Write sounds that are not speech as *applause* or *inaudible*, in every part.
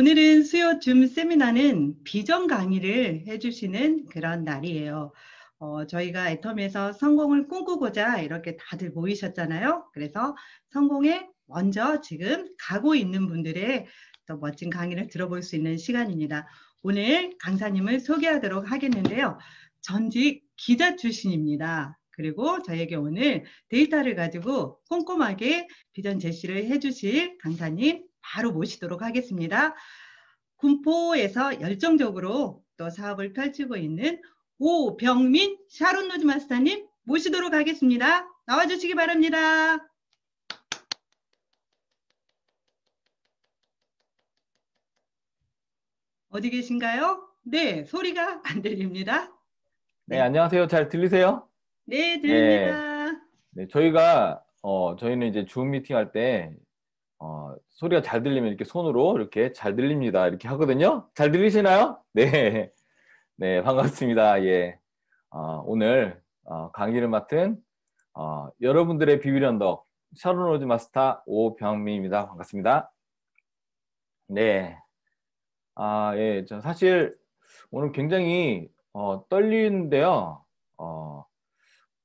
오늘은 수요 줌 세미나는 비전 강의를 해주시는 그런 날이에요. 어, 저희가 애텀에서 성공을 꿈꾸고자 이렇게 다들 모이셨잖아요. 그래서 성공에 먼저 지금 가고 있는 분들의 또 멋진 강의를 들어볼 수 있는 시간입니다. 오늘 강사님을 소개하도록 하겠는데요. 전직 기자 출신입니다. 그리고 저에게 오늘 데이터를 가지고 꼼꼼하게 비전 제시를 해주실 강사님 바로 모시도록 하겠습니다. 군포에서 열정적으로 또 사업을 펼치고 있는 오병민 샤론 노즈 마스터님 모시도록 하겠습니다. 나와주시기 바랍니다. 어디 계신가요? 네, 소리가 안 들립니다. 네, 안녕하세요. 잘 들리세요? 네, 들립니다. 네, 네 저희가 어, 저희는 이제 줌 미팅 할때 어, 소리가 잘 들리면 이렇게 손으로 이렇게 잘 들립니다. 이렇게 하거든요. 잘 들리시나요? *laughs* 네. 네, 반갑습니다. 예. 어, 오늘 어, 강의를 맡은 어, 여러분들의 비밀 언덕 샤론오즈 마스터 오병미입니다 반갑습니다. 네. 아, 예. 저 사실 오늘 굉장히 어, 떨리는데요. 어,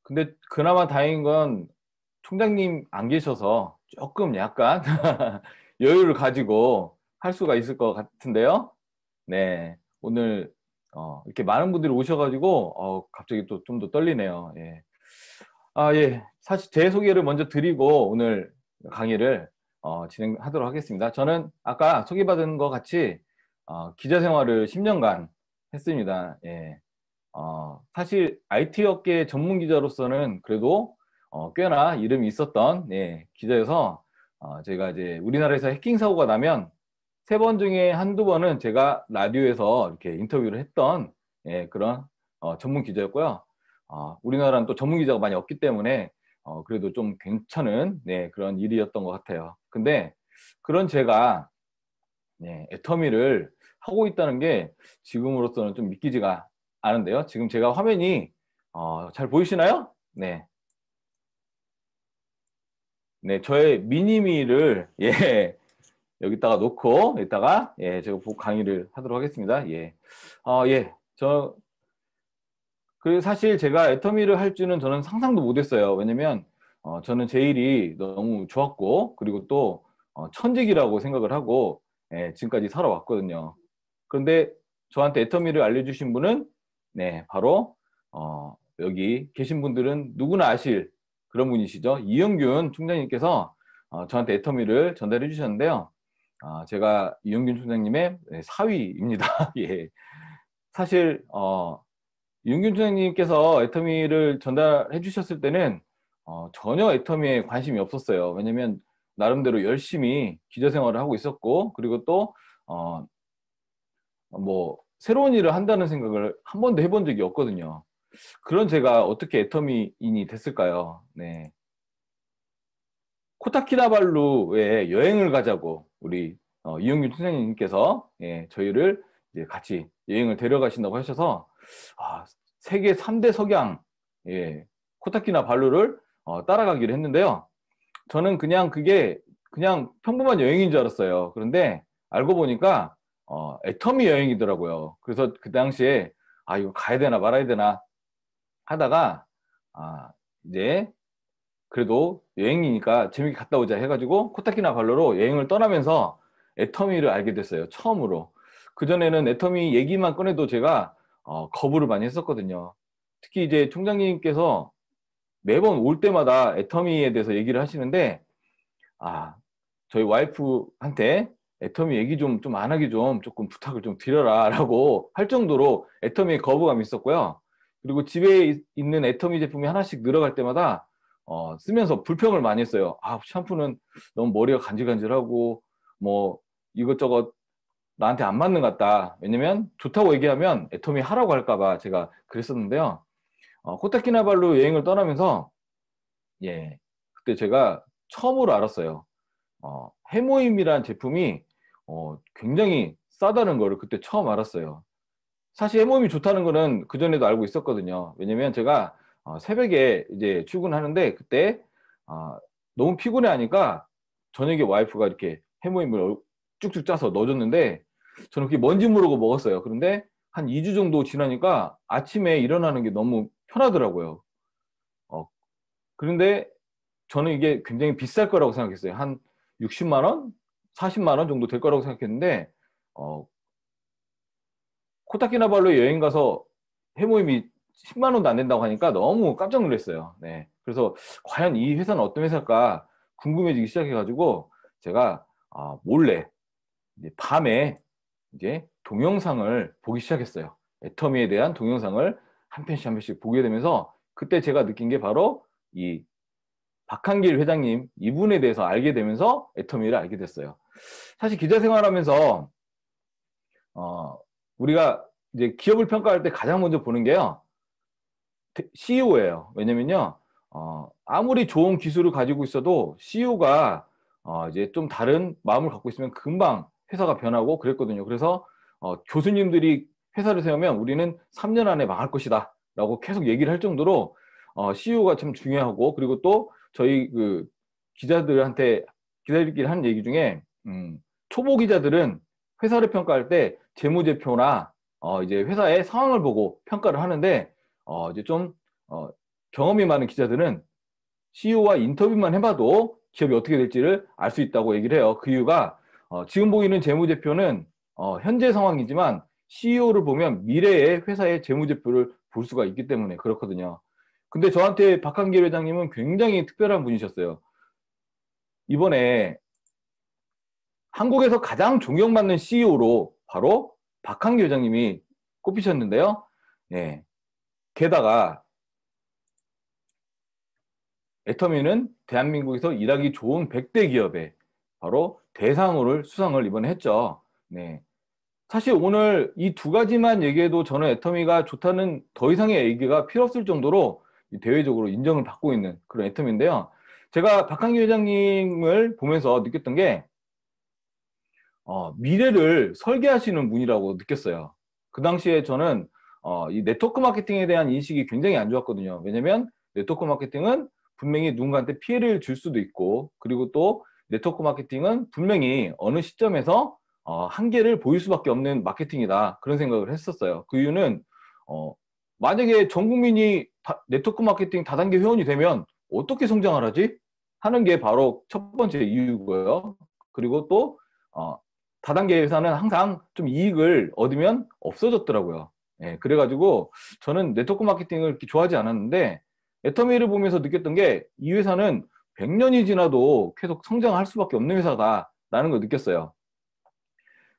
근데 그나마 다행인 건 총장님 안 계셔서 조금 약간 *laughs* 여유를 가지고 할 수가 있을 것 같은데요. 네, 오늘 어, 이렇게 많은 분들이 오셔가지고 어, 갑자기 또 좀 더 떨리네요. 예. 아 예, 사실 제 소개를 먼저 드리고 오늘 강의를 어, 진행하도록 하겠습니다. 저는 아까 소개받은 것 같이 어, 기자 생활을 10년간 했습니다. 예. 어, 사실 IT 업계 전문 기자로서는 그래도 어, 꽤나 이름이 있었던 예, 기자여서 어, 제가 이제 우리나라에서 해킹 사고가 나면 세 번 중에 한두 번은 제가 라디오에서 이렇게 인터뷰를 했던 예, 그런 어, 전문 기자였고요. 어, 우리나라는 또 전문 기자가 많이 없기 때문에 어, 그래도 좀 괜찮은 네, 그런 일이었던 것 같아요. 근데 그런 제가 네, 애터미를 하고 있다는 게 지금으로서는 좀 믿기지가 않은데요. 지금 제가 화면이 어, 잘 보이시나요? 네. 네, 저의 미니미를 예 여기다가 놓고 이따가 예 제가 강의를 하도록 하겠습니다. 예, 아 예, 저 그 사실 제가 애터미를 할 줄은 저는 상상도 못했어요. 왜냐면 어, 저는 제일이 너무 좋았고 그리고 또 어, 천직이라고 생각을 하고 예, 지금까지 살아왔거든요. 그런데 저한테 애터미를 알려주신 분은 네 바로 어, 여기 계신 분들은 누구나 아실 그런 분이시죠. 이영균 총장님께서 어, 저한테 애터미를 전달해 주셨는데요. 아, 제가 이영균 총장님의 사위입니다. *laughs* 예. 사실 어, 이균 총장님께서 애터미를 전달해 주셨을 때는 어, 전혀 애터미에 관심이 없었어요. 왜냐면 나름대로 열심히 기자 생활을 하고 있었고 그리고 또 어, 뭐 새로운 일을 한다는 생각을 한 번도 해본 적이 없거든요. 그런 제가 어떻게 애터미인이 됐을까요? 네. 코타키나발루에 여행을 가자고 우리 어, 이용균 선생님께서 예, 저희를 이제 같이 여행을 데려가신다고 하셔서 아, 세계 3대 석양 예, 코타키나발루를 어, 따라가기로 했는데요. 저는 그냥 그게 그냥 평범한 여행인 줄 알았어요. 그런데 알고 보니까 어, 애터미 여행이더라고요. 그래서 그 당시에 아 이거 가야 되나 말아야 되나 하다가 아 이제 그래도 여행이니까 재밌게 갔다 오자 해가지고 코타키나발로로 여행을 떠나면서 애터미를 알게 됐어요. 처음으로. 그전에는 애터미 얘기만 꺼내도 제가 어, 거부를 많이 했었거든요. 특히 이제 총장님께서 매번 올 때마다 애터미에 대해서 얘기를 하시는데 아 저희 와이프한테 애터미 얘기 좀 좀 안 하기 좀 조금 부탁을 좀 드려라 라고 할 정도로 애터미 거부감이 있었고요. 그리고 집에 있는 애터미 제품이 하나씩 늘어갈 때마다 어, 쓰면서 불평을 많이 했어요. 아, 샴푸는 너무 머리가 간질간질하고 뭐 이것저것 나한테 안 맞는 것 같다. 왜냐면 좋다고 얘기하면 애터미 하라고 할까봐 제가 그랬었는데요. 어, 코타키나발루 여행을 떠나면서 예, 그때 제가 처음으로 알았어요. 어, 해모임이라는 제품이 어, 굉장히 싸다는 거를 그때 처음 알았어요. 사실 해몸이 좋다는 거는 그전에도 알고 있었거든요. 왜냐면 제가 어, 새벽에 이제 출근하는데 그때 어, 너무 피곤해하니까 저녁에 와이프가 이렇게 해모임을 쭉쭉 짜서 넣어줬는데 저는 그게 뭔지 모르고 먹었어요. 그런데 한 2주 정도 지나니까 아침에 일어나는 게 너무 편하더라고요. 어, 그런데 저는 이게 굉장히 비쌀 거라고 생각했어요. 한 60만 원, 40만 원 정도 될 거라고 생각했는데 어, 코타키나발루에 여행 가서 해모임이 10만 원도 안 된다고 하니까 너무 깜짝 놀랐어요. 네. 그래서 과연 이 회사는 어떤 회사일까 궁금해지기 시작해가지고 제가 아, 몰래 이제 밤에 이제 동영상을 보기 시작했어요. 애터미에 대한 동영상을 한 편씩 한 편씩 보게 되면서 그때 제가 느낀 게 바로 이 박한길 회장님 이분에 대해서 알게 되면서 애터미를 알게 됐어요. 사실 기자 생활하면서 어, 우리가 이제 기업을 평가할 때 가장 먼저 보는 게요. CEO예요. 왜냐면요. 어, 아무리 좋은 기술을 가지고 있어도 CEO가 어, 이제 좀 다른 마음을 갖고 있으면 금방 회사가 변하고 그랬거든요. 그래서 어, 교수님들이 회사를 세우면 우리는 3년 안에 망할 것이다. 라고 계속 얘기를 할 정도로 어, CEO가 참 중요하고 그리고 또 저희 그 기자들한테 기다리기를한 얘기 중에 음, 초보 기자들은 회사를 평가할 때 재무제표나 어, 이제 회사의 상황을 보고 평가를 하는데 어, 이제 좀 어, 경험이 많은 기자들은 CEO와 인터뷰만 해봐도 기업이 어떻게 될지를 알 수 있다고 얘기를 해요. 그 이유가 어, 지금 보이는 재무제표는 어, 현재 상황이지만 CEO를 보면 미래의 회사의 재무제표를 볼 수가 있기 때문에 그렇거든요. 근데 저한테 박한길 회장님은 굉장히 특별한 분이셨어요. 이번에 한국에서 가장 존경받는 CEO로 바로 박한기 회장님이 꼽히셨는데요. 예. 게다가 애터미는 대한민국에서 일하기 좋은 100대 기업에 바로 대상을 수상을 이번에 했죠. 네. 사실 오늘 이 두 가지만 얘기해도 저는 애터미가 좋다는 더 이상의 얘기가 필요 없을 정도로 대외적으로 인정을 받고 있는 그런 애터미인데요. 제가 박한기 회장님을 보면서 느꼈던 게 어, 미래를 설계하시는 분이라고 느꼈어요. 그 당시에 저는 어, 이 네트워크 마케팅에 대한 인식이 굉장히 안 좋았거든요. 왜냐면 네트워크 마케팅은 분명히 누군가한테 피해를 줄 수도 있고 그리고 또 네트워크 마케팅은 분명히 어느 시점에서 어, 한계를 보일 수밖에 없는 마케팅이다 그런 생각을 했었어요. 그 이유는 어, 만약에 전 국민이 다, 네트워크 마케팅 다단계 회원이 되면 어떻게 성장을 하지? 하는 게 바로 첫 번째 이유고요. 그리고 또 어, 다단계 회사는 항상 좀 이익을 얻으면 없어졌더라고요. 예, 그래가지고 저는 네트워크 마케팅을 이렇게 좋아하지 않았는데 애터미를 보면서 느꼈던 게 이 회사는 100년이 지나도 계속 성장할 수밖에 없는 회사다라는 걸 느꼈어요.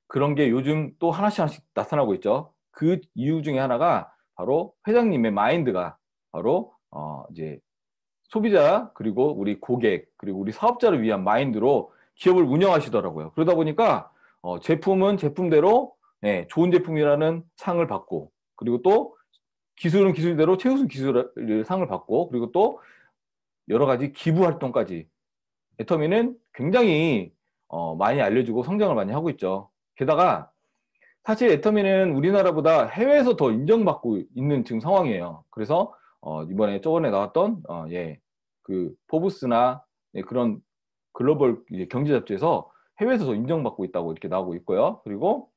그런 게 요즘 또 하나씩 하나씩 나타나고 있죠. 그 이유 중에 하나가 바로 회장님의 마인드가 바로 어 이제 소비자 그리고 우리 고객 그리고 우리 사업자를 위한 마인드로 기업을 운영하시더라고요. 그러다 보니까 어, 제품은 제품대로 예, 좋은 제품이라는 상을 받고 그리고 또 기술은 기술대로 최우수 기술 을 상을 받고 그리고 또 여러 가지 기부 활동까지 애터미는 굉장히 어, 많이 알려주고 성장을 많이 하고 있죠. 게다가 사실 애터미는 우리나라보다 해외에서 더 인정받고 있는 지금 상황이에요. 그래서 어, 이번에 저번에 나왔던 어, 예, 그 포브스나 예, 그런 글로벌 경제 잡지에서 해외에서도 인정받고 있다고 이렇게 나오고 있고요. 그리고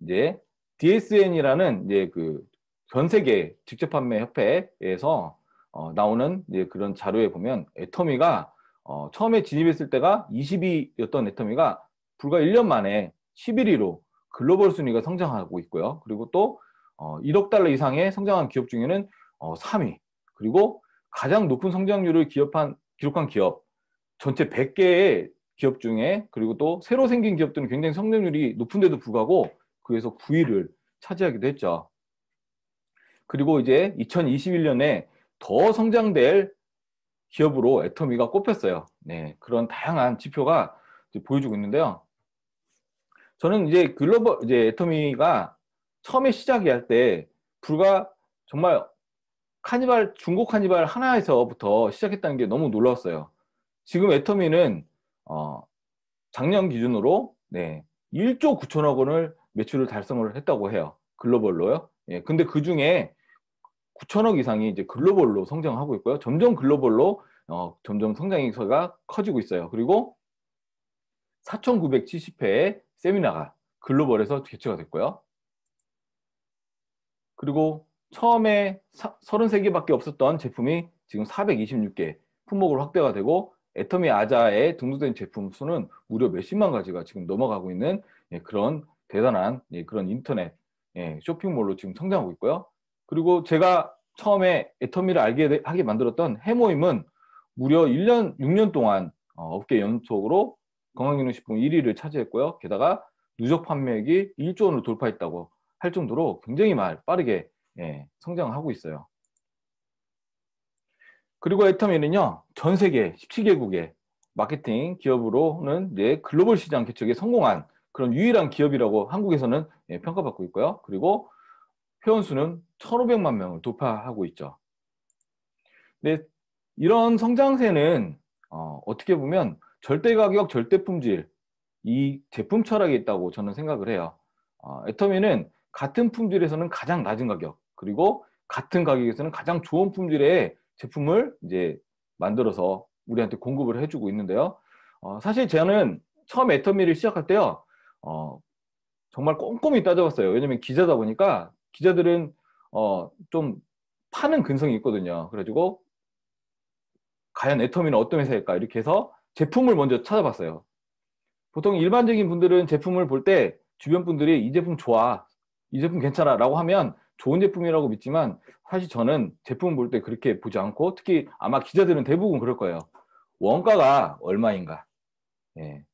이제 DSN이라는 이제 그 전 세계 직접 판매 협회에서 어, 나오는 이제 그런 자료에 보면 애터미가 어, 처음에 진입했을 때가 20위였던 애터미가 불과 1년 만에 11위로 글로벌 순위가 성장하고 있고요. 그리고 또 어, 1억 달러 이상의 성장한 기업 중에는 어, 3위. 그리고 가장 높은 성장률을 기업한, 기록한 기업 전체 100개의 기업 중에 그리고 또 새로 생긴 기업들은 굉장히 성장률이 높은데도 불구하고 그에서 9위를 차지하기도 했죠. 그리고 이제 2021년에 더 성장될 기업으로 애터미가 꼽혔어요. 네, 그런 다양한 지표가 보여주고 있는데요. 저는 이제 글로벌 이제 애터미가 처음에 시작이 할 때 불과 정말 카니발 중고 카니발 하나에서부터 시작했다는 게 너무 놀라웠어요. 지금 애터미는 어, 작년 기준으로 네, 1조 9천억 원을 매출을 달성을 했다고 해요. 글로벌로요. 예, 근데 그 중에 9천억 이상이 이제 글로벌로 성장하고 있고요. 점점 글로벌로 어, 점점 성장세가 커지고 있어요. 그리고 4,970회의 세미나가 글로벌에서 개최가 됐고요. 그리고 처음에 33개밖에 없었던 제품이 지금 426개 품목으로 확대가 되고 애터미 아자의 등록된 제품 수는 무려 몇십만 가지가 지금 넘어가고 있는 예, 그런 대단한 예, 그런 인터넷 예, 쇼핑몰로 지금 성장하고 있고요. 그리고 제가 처음에 애터미를 알게 하게 만들었던 해모임은 무려 1년, 6년 동안 어, 업계 연속으로 건강기능식품 1위를 차지했고요. 게다가 누적 판매액이 1조 원을 돌파했다고 할 정도로 굉장히 말 빠르게 예, 성장하고 있어요. 그리고 애터미는요, 전 세계 17개국의 마케팅 기업으로는 네, 글로벌 시장 개척에 성공한 그런 유일한 기업이라고 한국에서는 예, 평가받고 있고요. 그리고 회원수는 1,500만 명을 돌파하고 있죠. 근 이런 성장세는 어, 어떻게 보면 절대 가격, 절대 품질 이 제품 철학이 있다고 저는 생각을 해요. 어, 애터미는 같은 품질에서는 가장 낮은 가격 그리고 같은 가격에서는 가장 좋은 품질의 제품을 이제 만들어서 우리한테 공급을 해주고 있는데요. 어, 사실 저는 처음 애터미를 시작할 때요, 어, 정말 꼼꼼히 따져봤어요. 왜냐면 기자다 보니까 기자들은 어, 좀 파는 근성이 있거든요. 그래가지고 과연 애터미는 어떤 회사일까 이렇게 해서 제품을 먼저 찾아봤어요. 보통 일반적인 분들은 제품을 볼 때 주변 분들이 이 제품 좋아, 이 제품 괜찮아 라고 하면 좋은 제품이라고 믿지만 사실 저는 제품 볼 때 그렇게 보지 않고 특히 아마 기자들은 대부분 그럴 거예요. 원가가 얼마인가. 예.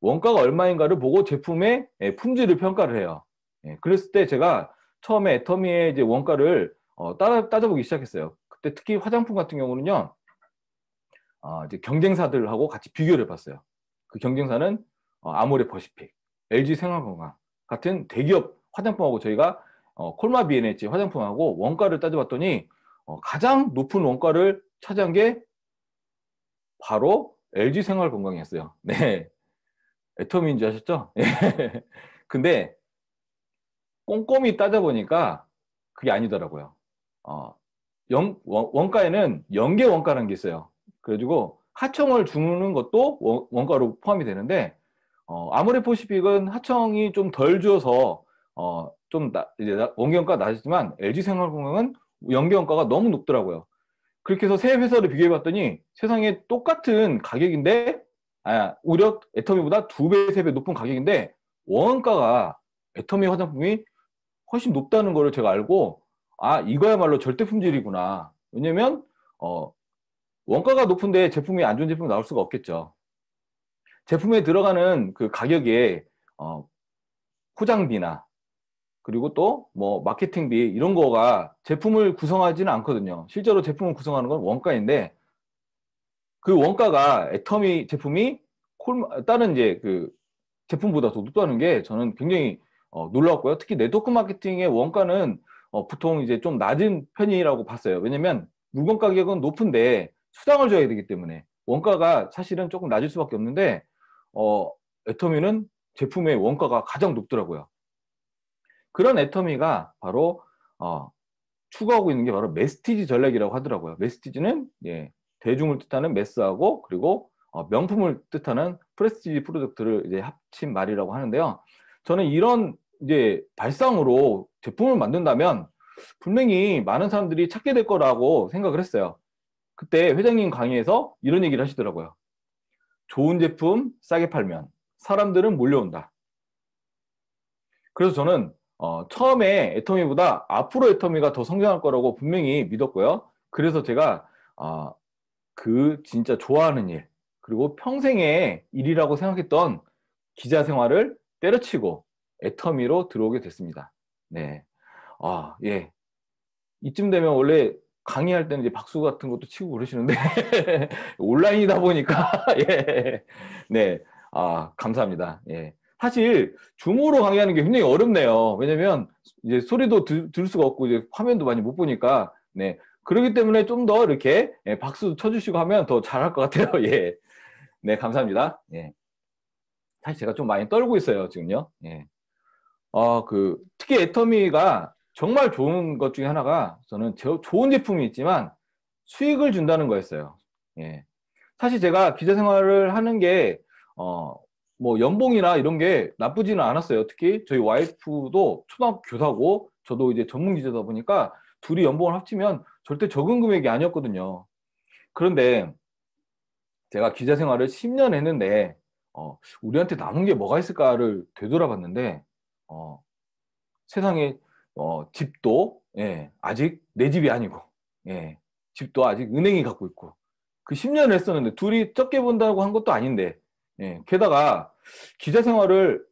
원가가 얼마인가를 보고 제품의 예, 품질을 평가를 해요. 예. 그랬을 때 제가 처음에 애터미의 이제 원가를 어, 따라, 따져보기 시작했어요. 그때 특히 화장품 같은 경우는요. 어, 이제 경쟁사들하고 같이 비교를 봤어요. 그 경쟁사는 어, 아모레 퍼시픽 LG 생활건강 같은 대기업 화장품하고 저희가 어, 콜마 비엔 B&H 화장품하고 원가를 따져봤더니 어, 가장 높은 원가를 차지한 게 바로 LG 생활건강이었어요. 네, 애터미인 줄 아셨죠? 예. *laughs* 근데 꼼꼼히 따져보니까 그게 아니더라고요. 어, 영, 원, 가에는 연계 원가라는 게 있어요. 그래가지고 하청을 주는 것도 원, 원가로 포함이 되는데 어, 아모레 포시픽은 하청이 좀덜 줘서 어, 좀 나, 이제 원경가 낮았지만 LG 생활공강은 연경가가 너무 높더라고요. 그렇게 해서 세 회사를 비교해 봤더니 세상에 똑같은 가격인데 아, 오히려 애터미보다 두 배, 세 배 높은 가격인데 원가가 애터미 화장품이 훨씬 높다는 거를 제가 알고 아, 이거야말로 절대 품질이구나. 왜냐면 어, 원가가 높은데 제품이 안 좋은 제품이 나올 수가 없겠죠. 제품에 들어가는 그 가격에 어, 포장비나 그리고 또 뭐 마케팅비 이런 거가 제품을 구성하지는 않거든요. 실제로 제품을 구성하는 건 원가인데 그 원가가 애터미 제품이 다른 이제 그 제품보다 더 높다는 게 저는 굉장히 어, 놀라웠고요. 특히 네트워크 마케팅의 원가는 어, 보통 이제 좀 낮은 편이라고 봤어요. 왜냐면 물건 가격은 높은데 수당을 줘야 되기 때문에 원가가 사실은 조금 낮을 수밖에 없는데 어, 애터미는 제품의 원가가 가장 높더라고요. 그런 애터미가 바로 어, 추가하고 있는 게 바로 메스티지 전략이라고 하더라고요. 메스티지는 예, 대중을 뜻하는 메스하고 그리고 어, 명품을 뜻하는 프레스티지 프로젝트를 이제 합친 말이라고 하는데요. 저는 이런 이제 발상으로 제품을 만든다면 분명히 많은 사람들이 찾게 될 거라고 생각을 했어요. 그때 회장님 강의에서 이런 얘기를 하시더라고요. 좋은 제품 싸게 팔면 사람들은 몰려온다. 그래서 저는 어, 처음에 애터미보다 앞으로 애터미가 더 성장할 거라고 분명히 믿었고요. 그래서 제가 어, 그 진짜 좋아하는 일 그리고 평생의 일이라고 생각했던 기자 생활을 때려치고 애터미로 들어오게 됐습니다. 네. 아, 예. 이쯤 되면 원래 강의할 때는 이제 박수 같은 것도 치고 그러시는데 *laughs* 온라인이다 보니까 *laughs* 예. 네. 아, 감사합니다. 예. 사실 줌으로 강의하는 게 굉장히 어렵네요. 왜냐면 이제 소리도 들, 들 수가 없고 이제 화면도 많이 못 보니까 네. 그러기 때문에 좀 더 이렇게 예, 박수 쳐주시고 하면 더 잘할 것 같아요. *laughs* 예. 네, 감사합니다. 예. 사실 제가 좀 많이 떨고 있어요, 지금요. 예. 어, 그, 특히 애터미가 정말 좋은 것 중에 하나가 저는 저, 좋은 제품이 있지만 수익을 준다는 거였어요. 예. 사실 제가 기자 생활을 하는 게, 어, 뭐 연봉이나 이런 게 나쁘지는 않았어요. 특히 저희 와이프도 초등학교 교사고 저도 이제 전문 기자다 보니까 둘이 연봉을 합치면 절대 적은 금액이 아니었거든요. 그런데 제가 기자 생활을 10년 했는데 어, 우리한테 남은 게 뭐가 있을까를 되돌아봤는데 어, 세상에 어, 집도 예, 아직 내 집이 아니고 예, 집도 아직 은행이 갖고 있고 그 10년을 했었는데 둘이 적게 본다고 한 것도 아닌데 예, 게다가 기자 생활을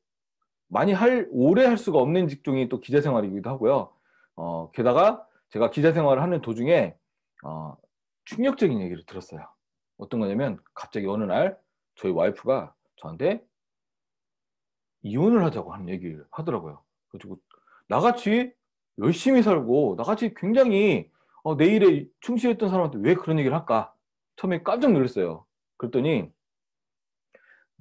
많이 할 오래 할 수가 없는 직종이 또 기자 생활이기도 하고요. 어, 게다가 제가 기자 생활을 하는 도중에 어, 충격적인 얘기를 들었어요. 어떤 거냐면 갑자기 어느 날 저희 와이프가 저한테 이혼을 하자고 하는 얘기를 하더라고요. 그리고 나같이 열심히 살고 나같이 굉장히 어, 내일에 충실했던 사람한테 왜 그런 얘기를 할까? 처음에 깜짝 놀랐어요. 그랬더니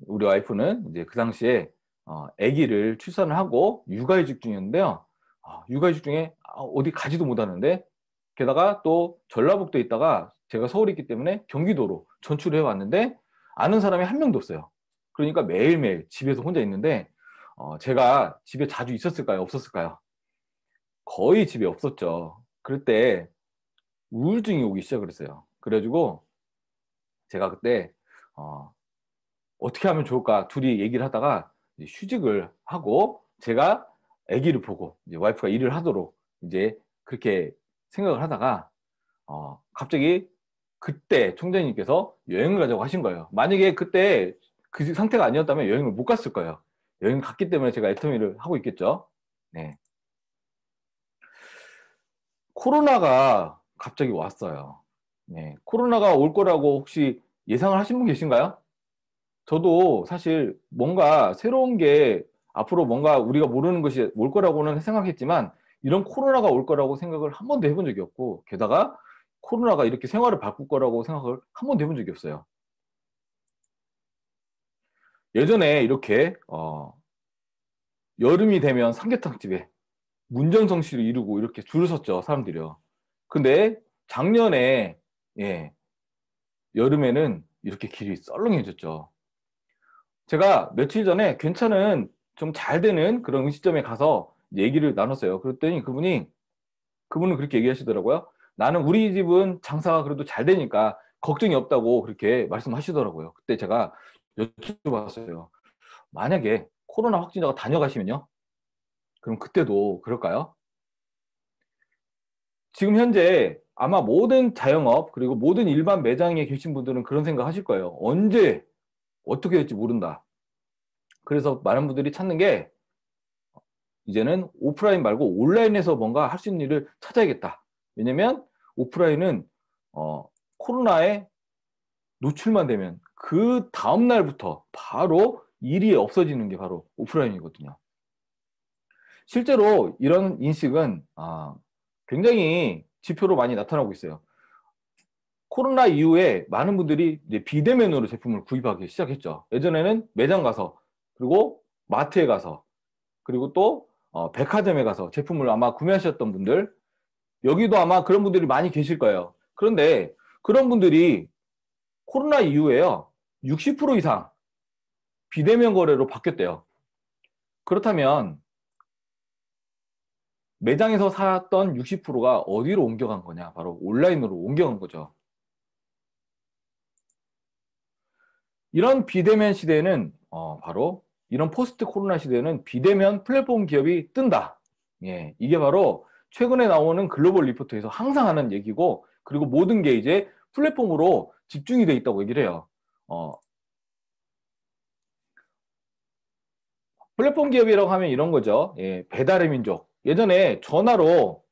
우리 와이프는 이제 그 당시에 어, 아기를 출산을 하고 육아휴직 중이었는데요. 어, 육아휴직 중에 아, 어디 가지도 못하는데 게다가 또 전라북도에 있다가 제가 서울에 있기 때문에 경기도로 전출해 을 왔는데 아는 사람이 한 명도 없어요. 그러니까 매일매일 집에서 혼자 있는데 어, 제가 집에 자주 있었을까요? 없었을까요? 거의 집에 없었죠. 그럴 때 우울증이 오기 시작을 했어요. 그래가지고 제가 그때 어, 어떻게 하면 좋을까 둘이 얘기를 하다가 휴직을 하고 제가 아기를 보고 와이프가 일을 하도록 이제 그렇게 생각을 하다가 어 갑자기 그때 총장님께서 여행을 가자고 하신 거예요. 만약에 그때 그 상태가 아니었다면 여행을 못 갔을 거예요. 여행 갔기 때문에 제가 애터미를 하고 있겠죠. 네. 코로나가 갑자기 왔어요. 네. 코로나가 올 거라고 혹시 예상을 하신 분 계신가요? 저도 사실 뭔가 새로운 게 앞으로 뭔가 우리가 모르는 것이 올 거라고는 생각했지만 이런 코로나가 올 거라고 생각을 한 번도 해본 적이 없고 게다가 코로나가 이렇게 생활을 바꿀 거라고 생각을 한 번도 해본 적이 없어요. 예전에 이렇게 어, 여름이 되면 삼계탕집에 문전성시를 이루고 이렇게 줄을 섰죠 사람들이요. 근데 작년에 예, 여름에는 이렇게 길이 썰렁해졌죠. 제가 며칠 전에 괜찮은 좀 잘 되는 그런 음식점에 가서 얘기를 나눴어요. 그랬더니 그분이 그분은 그렇게 얘기하시더라고요. 나는 우리 집은 장사가 그래도 잘 되니까 걱정이 없다고 그렇게 말씀하시더라고요. 그때 제가 여쭤봤어요. 만약에 코로나 확진자가 다녀가시면요? 그럼 그때도 그럴까요? 지금 현재 아마 모든 자영업 그리고 모든 일반 매장에 계신 분들은 그런 생각 하실 거예요. 언제 어떻게 될지 모른다. 그래서 많은 분들이 찾는 게 이제는 오프라인 말고 온라인에서 뭔가 할 수 있는 일을 찾아야겠다. 왜냐면 오프라인은 어, 코로나에 노출만 되면 그 다음 날부터 바로 일이 없어지는 게 바로 오프라인이거든요. 실제로 이런 인식은 아, 굉장히 지표로 많이 나타나고 있어요. 코로나 이후에 많은 분들이 비대면으로 제품을 구입하기 시작했죠. 예전에는 매장 가서 그리고 마트에 가서 그리고 또 어, 백화점에 가서 제품을 아마 구매하셨던 분들 여기도 아마 그런 분들이 많이 계실 거예요. 그런데 그런 분들이 코로나 이후에요. 60% 이상 비대면 거래로 바뀌었대요. 그렇다면 매장에서 샀던 60%가 어디로 옮겨간 거냐? 바로 온라인으로 옮겨간 거죠. 이런 비대면 시대에는 어, 바로 이런 포스트 코로나 시대에는 비대면 플랫폼 기업이 뜬다. 예, 이게 바로 최근에 나오는 글로벌 리포트에서 항상 하는 얘기고 그리고 모든 게 이제 플랫폼으로 집중이 돼 있다고 얘기를 해요. 어, 플랫폼 기업이라고 하면 이런 거죠. 예, 배달의 민족. 예전에 전화로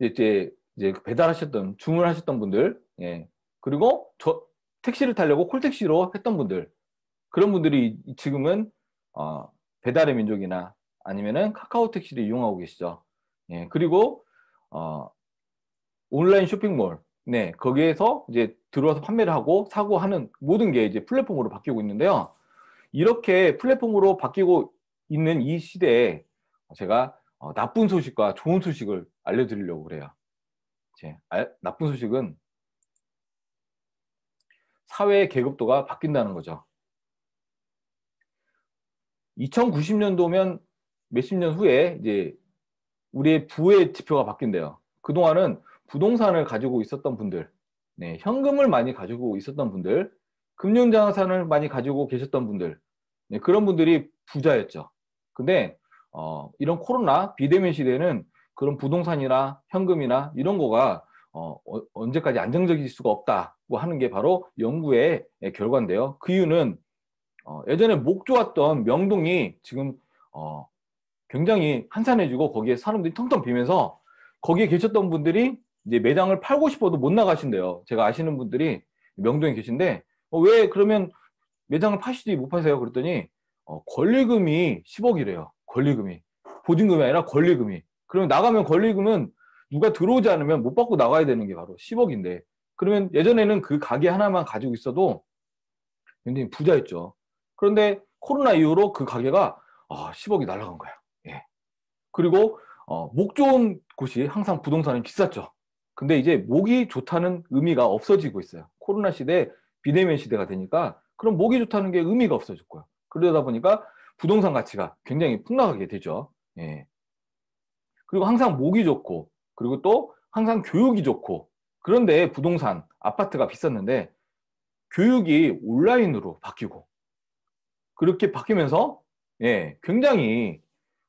이제, 이제 배달하셨던 주문하셨던 분들, 예, 그리고 저 택시를 타려고 콜택시로 했던 분들 그런 분들이 지금은 어, 배달의 민족이나 아니면은 카카오 택시를 이용하고 계시죠. 예, 그리고 어, 온라인 쇼핑몰 네 거기에서 이제 들어와서 판매를 하고 사고 하는 모든 게 이제 플랫폼으로 바뀌고 있는데요. 이렇게 플랫폼으로 바뀌고 있는 이 시대에 제가 어, 나쁜 소식과 좋은 소식을 알려드리려고 그래요. 제, 아, 나쁜 소식은 사회의 계급도가 바뀐다는 거죠. 2090년도면 몇십 년 후에 이제 우리의 부의 지표가 바뀐대요. 그동안은 부동산을 가지고 있었던 분들, 네, 현금을 많이 가지고 있었던 분들, 금융자산을 많이 가지고 계셨던 분들, 네, 그런 분들이 부자였죠. 근데 어, 이런 코로나 비대면 시대에는 그런 부동산이나 현금이나 이런 거가 어, 어, 언제까지 안정적일 수가 없다고 하는 게 바로 연구의 예, 결과인데요. 그 이유는 어, 예전에 목 좋았던 명동이 지금 어, 굉장히 한산해지고 거기에 사람들이 텅텅 비면서 거기에 계셨던 분들이 이제 매장을 팔고 싶어도 못 나가신대요. 제가 아시는 분들이 명동에 계신데 어, 왜 그러면 매장을 파시지 못 파세요? 그랬더니 어, 권리금이 10억이래요. 권리금이 보증금이 아니라 권리금이. 그러면 나가면 권리금은 누가 들어오지 않으면 못 받고 나가야 되는 게 바로 10억인데 그러면 예전에는 그 가게 하나만 가지고 있어도 굉장히 부자였죠. 그런데 코로나 이후로 그 가게가 아, 10억이 날라간 거야. 예. 그리고 어, 목 좋은 곳이 항상 부동산은 비쌌죠. 근데 이제 목이 좋다는 의미가 없어지고 있어요. 코로나 시대 비대면 시대가 되니까 그럼 목이 좋다는 게 의미가 없어졌고요. 그러다 보니까 부동산 가치가 굉장히 폭락하게 되죠. 예. 그리고 항상 목이 좋고 그리고 또 항상 교육이 좋고 그런데 부동산, 아파트가 비쌌는데 교육이 온라인으로 바뀌고 그렇게 바뀌면서 예, 굉장히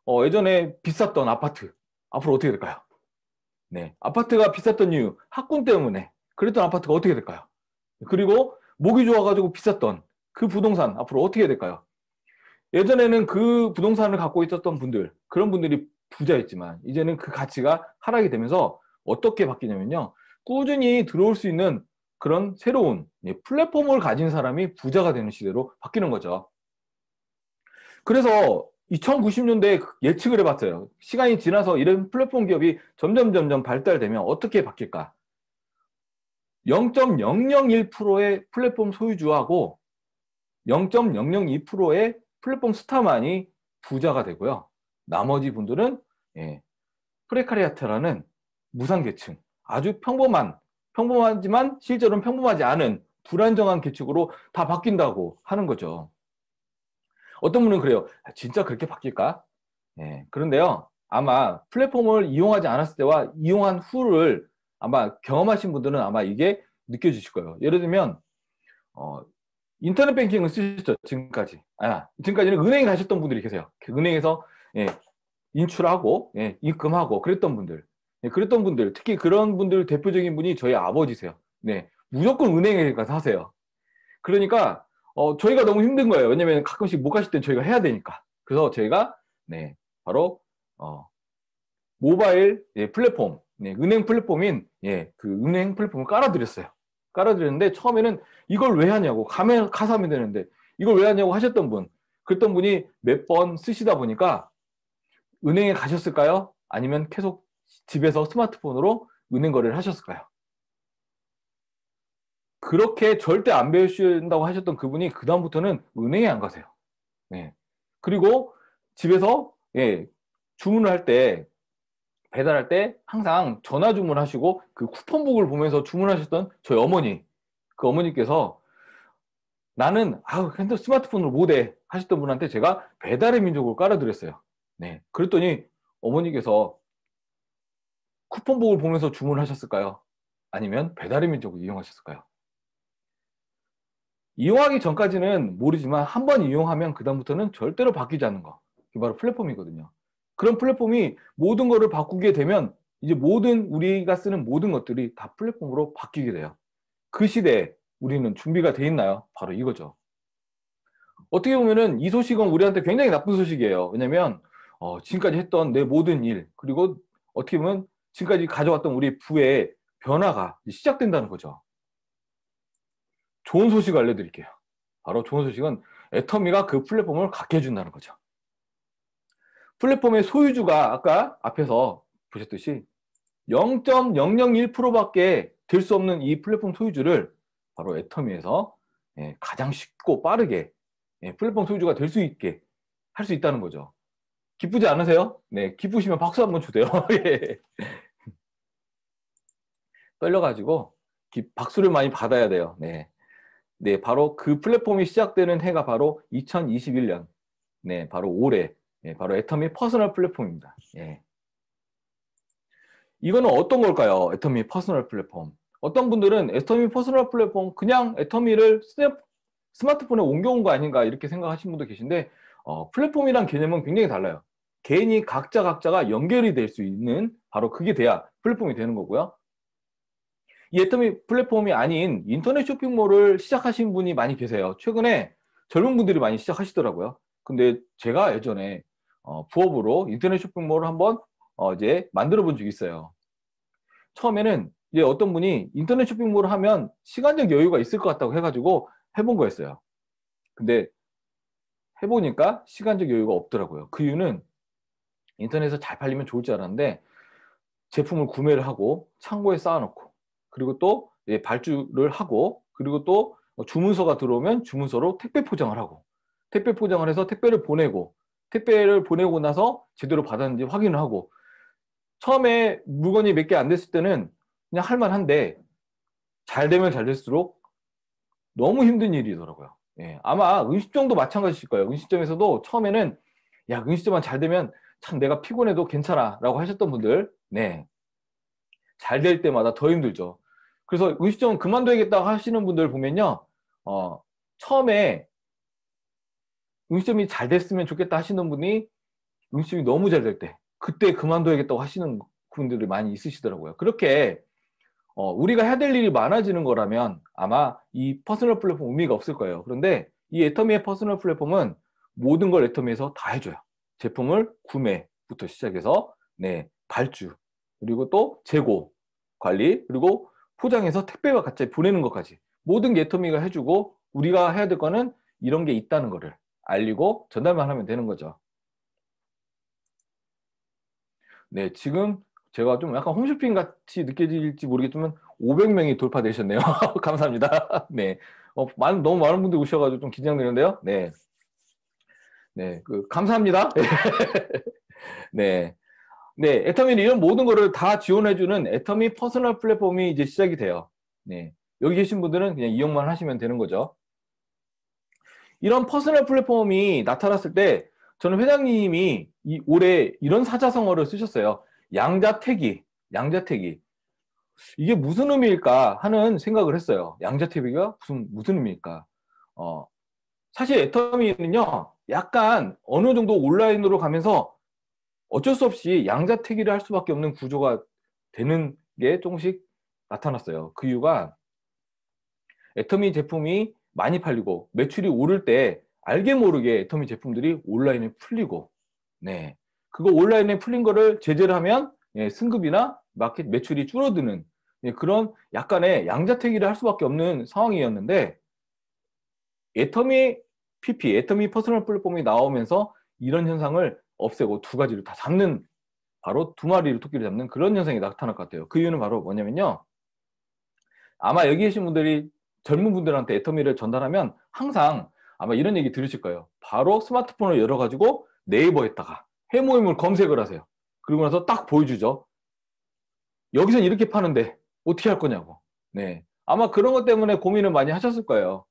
어, 예전에 비쌌던 아파트 앞으로 어떻게 될까요? 네, 아파트가 비쌌던 이유 학군 때문에 그랬던 아파트가 어떻게 될까요? 그리고 목이 좋아가지고 비쌌던 그 부동산 앞으로 어떻게 될까요? 예전에는 그 부동산을 갖고 있었던 분들 그런 분들이 부자였지만 이제는 그 가치가 하락이 되면서 어떻게 바뀌냐면요. 꾸준히 들어올 수 있는 그런 새로운 예, 플랫폼을 가진 사람이 부자가 되는 시대로 바뀌는 거죠. 그래서 2 0 9 0년대 예측을 해봤어요. 시간이 지나서 이런 플랫폼 기업이 점점 점점 발달되면 어떻게 바뀔까? 0.001%의 플랫폼 소유주하고 0.002%의 플랫폼 스타만이 부자가 되고요. 나머지 분들은 예. 프레카리아트라는 무상계층, 아주 평범한, 평범하지만 실제로는 평범하지 않은 불안정한 계층으로 다 바뀐다고 하는 거죠. 어떤 분은 그래요. 아, 진짜 그렇게 바뀔까? 예. 그런데요. 아마 플랫폼을 이용하지 않았을 때와 이용한 후를 아마 경험하신 분들은 아마 이게 느껴지실 거예요. 예를 들면 어, 인터넷 뱅킹을 쓰셨죠 지금까지. 아 지금까지는 은행 에 가셨던 분들이 계세요. 은행에서 예, 인출하고 예, 입금하고 그랬던 분들 예, 그랬던 분들 특히 그런 분들 대표적인 분이 저희 아버지세요 네 무조건 은행에 가서 하세요 그러니까 어, 저희가 너무 힘든 거예요 왜냐면 가끔씩 못 가실 땐 저희가 해야 되니까 그래서 저희가 네 바로 어, 모바일 예, 플랫폼 네, 은행 플랫폼인 예, 그 은행 플랫폼을 깔아드렸어요 깔아드렸는데 처음에는 이걸 왜 하냐고 가면 가서 하면 되는데 이걸 왜 하냐고 하셨던 분 그랬던 분이 몇 번 쓰시다 보니까 은행에 가셨을까요? 아니면 계속 집에서 스마트폰으로 은행 거래를 하셨을까요? 그렇게 절대 안 배우신다고 하셨던 그분이 그다음부터는 은행에 안 가세요. 네. 그리고 집에서 예, 주문을 할 때, 배달할 때 항상 전화 주문하시고 그 쿠폰북을 보면서 주문하셨던 저희 어머니, 그 어머니께서 나는 아우 핸드 스마트폰으로 못해 하셨던 분한테 제가 배달의 민족을 깔아드렸어요. 네. 그랬더니 어머니께서 쿠폰북을 보면서 주문하셨을까요? 아니면 배달의 민족을 이용하셨을까요? 이용하기 전까지는 모르지만 한 번 이용하면 그다음부터는 절대로 바뀌지 않는 거. 그게 바로 플랫폼이거든요. 그런 플랫폼이 모든 거를 바꾸게 되면 이제 모든 우리가 쓰는 모든 것들이 다 플랫폼으로 바뀌게 돼요. 그 시대에 우리는 준비가 돼 있나요? 바로 이거죠. 어떻게 보면은 이 소식은 우리한테 굉장히 나쁜 소식이에요. 왜냐면 어, 지금까지 했던 내 모든 일 그리고 어떻게 보면 지금까지 가져왔던 우리 부의 변화가 시작된다는 거죠. 좋은 소식 알려드릴게요. 바로 좋은 소식은 애터미가 그 플랫폼을 갖게 해준다는 거죠. 플랫폼의 소유주가 아까 앞에서 보셨듯이 0.001%밖에 될 수 없는 이 플랫폼 소유주를 바로 애터미에서 예, 가장 쉽고 빠르게 예, 플랫폼 소유주가 될 수 있게 할 수 있다는 거죠. 기쁘지 않으세요? 네, 기쁘시면 박수 한 번 주세요. *laughs* 예. 떨려가지고 기, 박수를 많이 받아야 돼요. 네. 네, 바로 그 플랫폼이 시작되는 해가 바로 2021년. 네, 바로 올해. 네, 바로 애터미 퍼스널 플랫폼입니다. 예. 이거는 어떤 걸까요? 애터미 퍼스널 플랫폼. 어떤 분들은 애터미 퍼스널 플랫폼 그냥 애터미를 스마트폰에 옮겨온 거 아닌가 이렇게 생각하시 분도 계신데 어, 플랫폼이란 개념은 굉장히 달라요. 개인이 각자 각자가 연결이 될 수 있는 바로 그게 돼야 플랫폼이 되는 거고요. 이 애터미 플랫폼이 아닌 인터넷 쇼핑몰을 시작하신 분이 많이 계세요. 최근에 젊은 분들이 많이 시작하시더라고요. 근데 제가 예전에 어, 부업으로 인터넷 쇼핑몰을 한번 어, 이제 만들어 본 적이 있어요. 처음에는 이제 어떤 분이 인터넷 쇼핑몰을 하면 시간적 여유가 있을 것 같다고 해가지고 해본 거였어요. 근데 해보니까 시간적 여유가 없더라고요. 그 이유는 인터넷에서 잘 팔리면 좋을 줄 알았는데 제품을 구매를 하고 창고에 쌓아놓고 그리고 또 발주를 하고 그리고 또 주문서가 들어오면 주문서로 택배 포장을 하고 택배 포장을 해서 택배를 보내고 택배를 보내고 나서 제대로 받았는지 확인을 하고 처음에 물건이 몇 개 안 됐을 때는 그냥 할만한데 잘 되면 잘 될수록 너무 힘든 일이더라고요. 예, 아마 음식점도 마찬가지일 거예요. 음식점에서도 처음에는 야 음식점만 잘 되면 참 내가 피곤해도 괜찮아 라고 하셨던 분들 네 잘 될 때마다 더 힘들죠 그래서 음식점 그만둬야겠다 하시는 분들 보면요 어, 처음에 음식점이 잘 됐으면 좋겠다 하시는 분이 음식점이 너무 잘 될 때 그때 그만둬야겠다고 하시는 분들이 많이 있으시더라고요 그렇게 어, 우리가 해야 될 일이 많아지는 거라면 아마 이 퍼스널 플랫폼 의미가 없을 거예요 그런데 이 애터미의 퍼스널 플랫폼은 모든 걸 애터미에서 다 해줘요 제품을 구매부터 시작해서 네, 발주, 그리고 또 재고, 관리, 그리고 포장해서 택배와 같이 보내는 것까지 모든 게토미가 해주고 우리가 해야 될 거는 이런 게 있다는 거를 알리고 전달만 하면 되는 거죠. 네, 지금 제가 좀 약간 홈쇼핑 같이 느껴질지 모르겠지만 500명이 돌파되셨네요. *laughs* 감사합니다. 네, 어, 많은, 너무 많은 분들 이 오셔가지고 좀 긴장되는데요. 네. 네, 그 감사합니다. *laughs* 네. 네, 애터미 이런 모든 거를 다 지원해주는 애터미 퍼스널 플랫폼이 이제 시작이 돼요. 네. 여기 계신 분들은 그냥 이용만 하시면 되는 거죠. 이런 퍼스널 플랫폼이 나타났을 때 저는 회장님이 이 올해 이런 사자성어를 쓰셨어요. 양자태기, 양자태기. 이게 무슨 의미일까 하는 생각을 했어요. 양자태기가 무슨 무슨 의미일까? 어, 사실 애터미는요 약간 어느 정도 온라인으로 가면서 어쩔 수 없이 양자택일을 할 수밖에 없는 구조가 되는 게 조금씩 나타났어요. 그 이유가 애터미 제품이 많이 팔리고 매출이 오를 때 알게 모르게 애터미 제품들이 온라인에 풀리고 네 그거 온라인에 풀린 거를 제재를 하면 예, 승급이나 마켓 매출이 줄어드는 예, 그런 약간의 양자택일을 할 수밖에 없는 상황이었는데 애터미 PP, 애터미 퍼스널 플랫폼이 나오면서 이런 현상을 없애고 두 가지를 다 잡는 바로 두 마리를 토끼를 잡는 그런 현상이 나타날 것 같아요. 그 이유는 바로 뭐냐면요. 아마 여기 계신 분들이 젊은 분들한테 애터미를 전달하면 항상 아마 이런 얘기 들으실 거예요. 바로 스마트폰을 열어가지고 네이버에다가 해모임을 검색을 하세요. 그리고 나서 딱 보여주죠. 여기선 이렇게 파는데 어떻게 할 거냐고. 네. 아마 그런 것 때문에 고민을 많이 하셨을 거예요.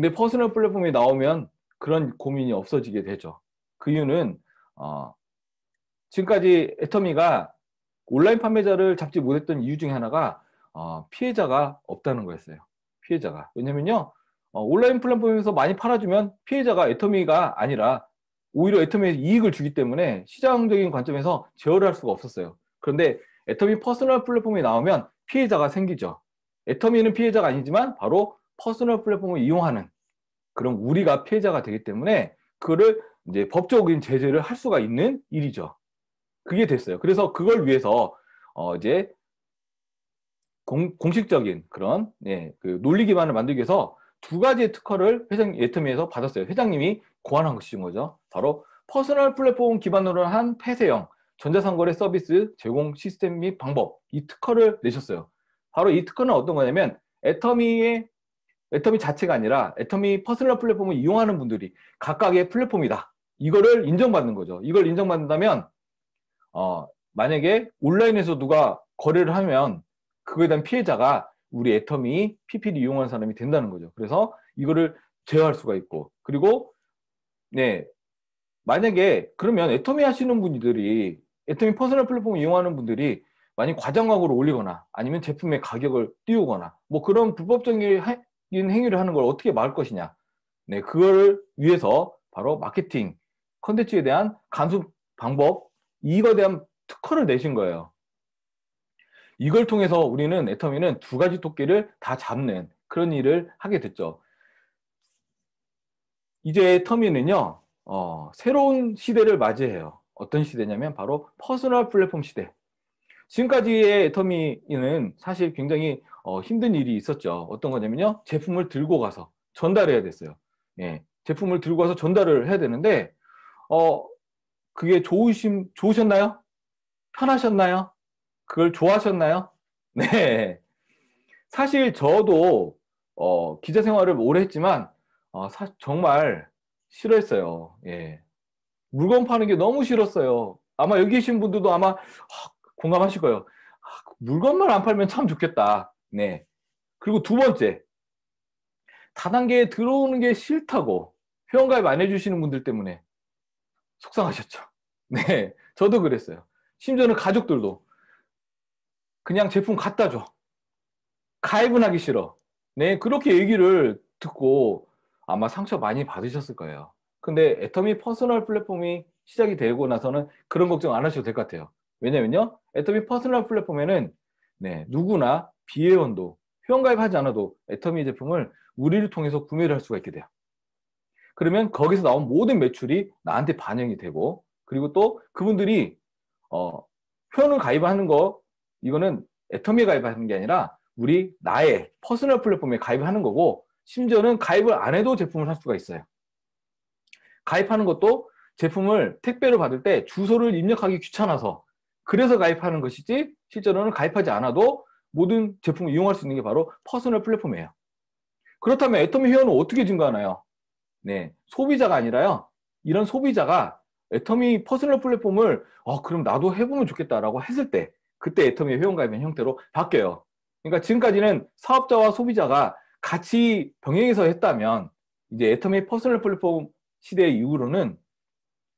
근데 퍼스널 플랫폼이 나오면 그런 고민이 없어지게 되죠. 그 이유는 어, 지금까지 애터미가 온라인 판매자를 잡지 못했던 이유 중에 하나가 어, 피해자가 없다는 거였어요. 피해자가 왜냐면요 어, 온라인 플랫폼에서 많이 팔아주면 피해자가 애터미가 아니라 오히려 애터미에 이익을 주기 때문에 시장적인 관점에서 제어를 할 수가 없었어요. 그런데 애터미 퍼스널 플랫폼이 나오면 피해자가 생기죠. 애터미는 피해자가 아니지만 바로 퍼스널 플랫폼을 이용하는 그런 우리가 피해자가 되기 때문에 그거를 이제 법적인 제재를 할 수가 있는 일이죠. 그게 됐어요. 그래서 그걸 위해서 어 이제 공, 공식적인 그런 예, 그 논리 기반을 만들기 위해서 두 가지의 특허를 회장 예트미에서 받았어요. 회장님이 고안한 것이신 거죠. 바로 퍼스널 플랫폼 기반으로 한 폐쇄형 전자상거래 서비스 제공 시스템 및 방법 이 특허를 내셨어요. 바로 이 특허는 어떤 거냐면 애터미의 애터미 자체가 아니라 애터미 퍼스널 플랫폼을 이용하는 분들이 각각의 플랫폼이다. 이거를 인정받는 거죠. 이걸 인정받는다면 어, 만약에 온라인에서 누가 거래를 하면 그거에 대한 피해자가 우리 애터미 PP를 이용한 사람이 된다는 거죠. 그래서 이거를 제어할 수가 있고 그리고 네 만약에 그러면 애터미 하시는 분들이 애터미 퍼스널 플랫폼 을 이용하는 분들이 많이 과장 각으로 올리거나 아니면 제품의 가격을 띄우거나 뭐 그런 불법적인 행위를 하는 걸 어떻게 막을 것이냐. 네, 그거를 위해서 바로 마케팅 컨텐츠에 대한 간수 방법 이거에 대한 특허를 내신 거예요. 이걸 통해서 우리는 애터미는 두 가지 토끼를 다 잡는 그런 일을 하게 됐죠. 이제 터미는요 어, 새로운 시대를 맞이해요. 어떤 시대냐면 바로 퍼스널 플랫폼 시대. 지금까지의 애터미는 사실 굉장히 어, 힘든 일이 있었죠. 어떤 거냐면요. 제품을 들고 가서 전달해야 됐어요. 예. 제품을 들고 가서 전달을 해야 되는데 어 그게 좋으심 좋으셨나요? 편하셨나요? 그걸 좋아하셨나요? 네. 사실 저도 어, 기자 생활을 오래 했지만 어, 사, 정말 싫어했어요. 예. 물건 파는 게 너무 싫었어요. 아마 여기 계신 분들도 아마 아, 공감하실 거예요. 아, 물건만 안 팔면 참 좋겠다. 네. 그리고 두 번째, 다단계에 들어오는 게 싫다고 회원가입 안 해주시는 분들 때문에 속상하셨죠. 네, 저도 그랬어요. 심지어는 가족들도 그냥 제품 갖다 줘. 가입은 하기 싫어. 네, 그렇게 얘기를 듣고 아마 상처 많이 받으셨을 거예요. 근데 애터미 퍼스널 플랫폼이 시작이 되고 나서는 그런 걱정 안 하셔도 될 것 같아요. 왜냐면요. 애터미 퍼스널 플랫폼에는 네, 누구나 비회원도 회원가입하지 않아도 애터미 제품을 우리를 통해서 구매를 할 수가 있게 돼요. 그러면 거기서 나온 모든 매출이 나한테 반영이 되고 그리고 또 그분들이 어, 회원을 가입하는 거 이거는 애터미에 가입하는 게 아니라 우리 나의 퍼스널 플랫폼에 가입하는 거고 심지어는 가입을 안 해도 제품을 살 수가 있어요. 가입하는 것도 제품을 택배로 받을 때 주소를 입력하기 귀찮아서 그래서 가입하는 것이지 실제로는 가입하지 않아도 모든 제품을 이용할 수 있는 게 바로 퍼스널 플랫폼이에요. 그렇다면 애터미 회원은 어떻게 증가하나요? 네, 소비자가 아니라요. 이런 소비자가 애터미 퍼스널 플랫폼을 어, 그럼 나도 해보면 좋겠다라고 했을 때 그때 애터미 회원 가입의 형태로 바뀌어요. 그러니까 지금까지는 사업자와 소비자가 같이 병행해서 했다면 이제 애터미 퍼스널 플랫폼 시대 이후로는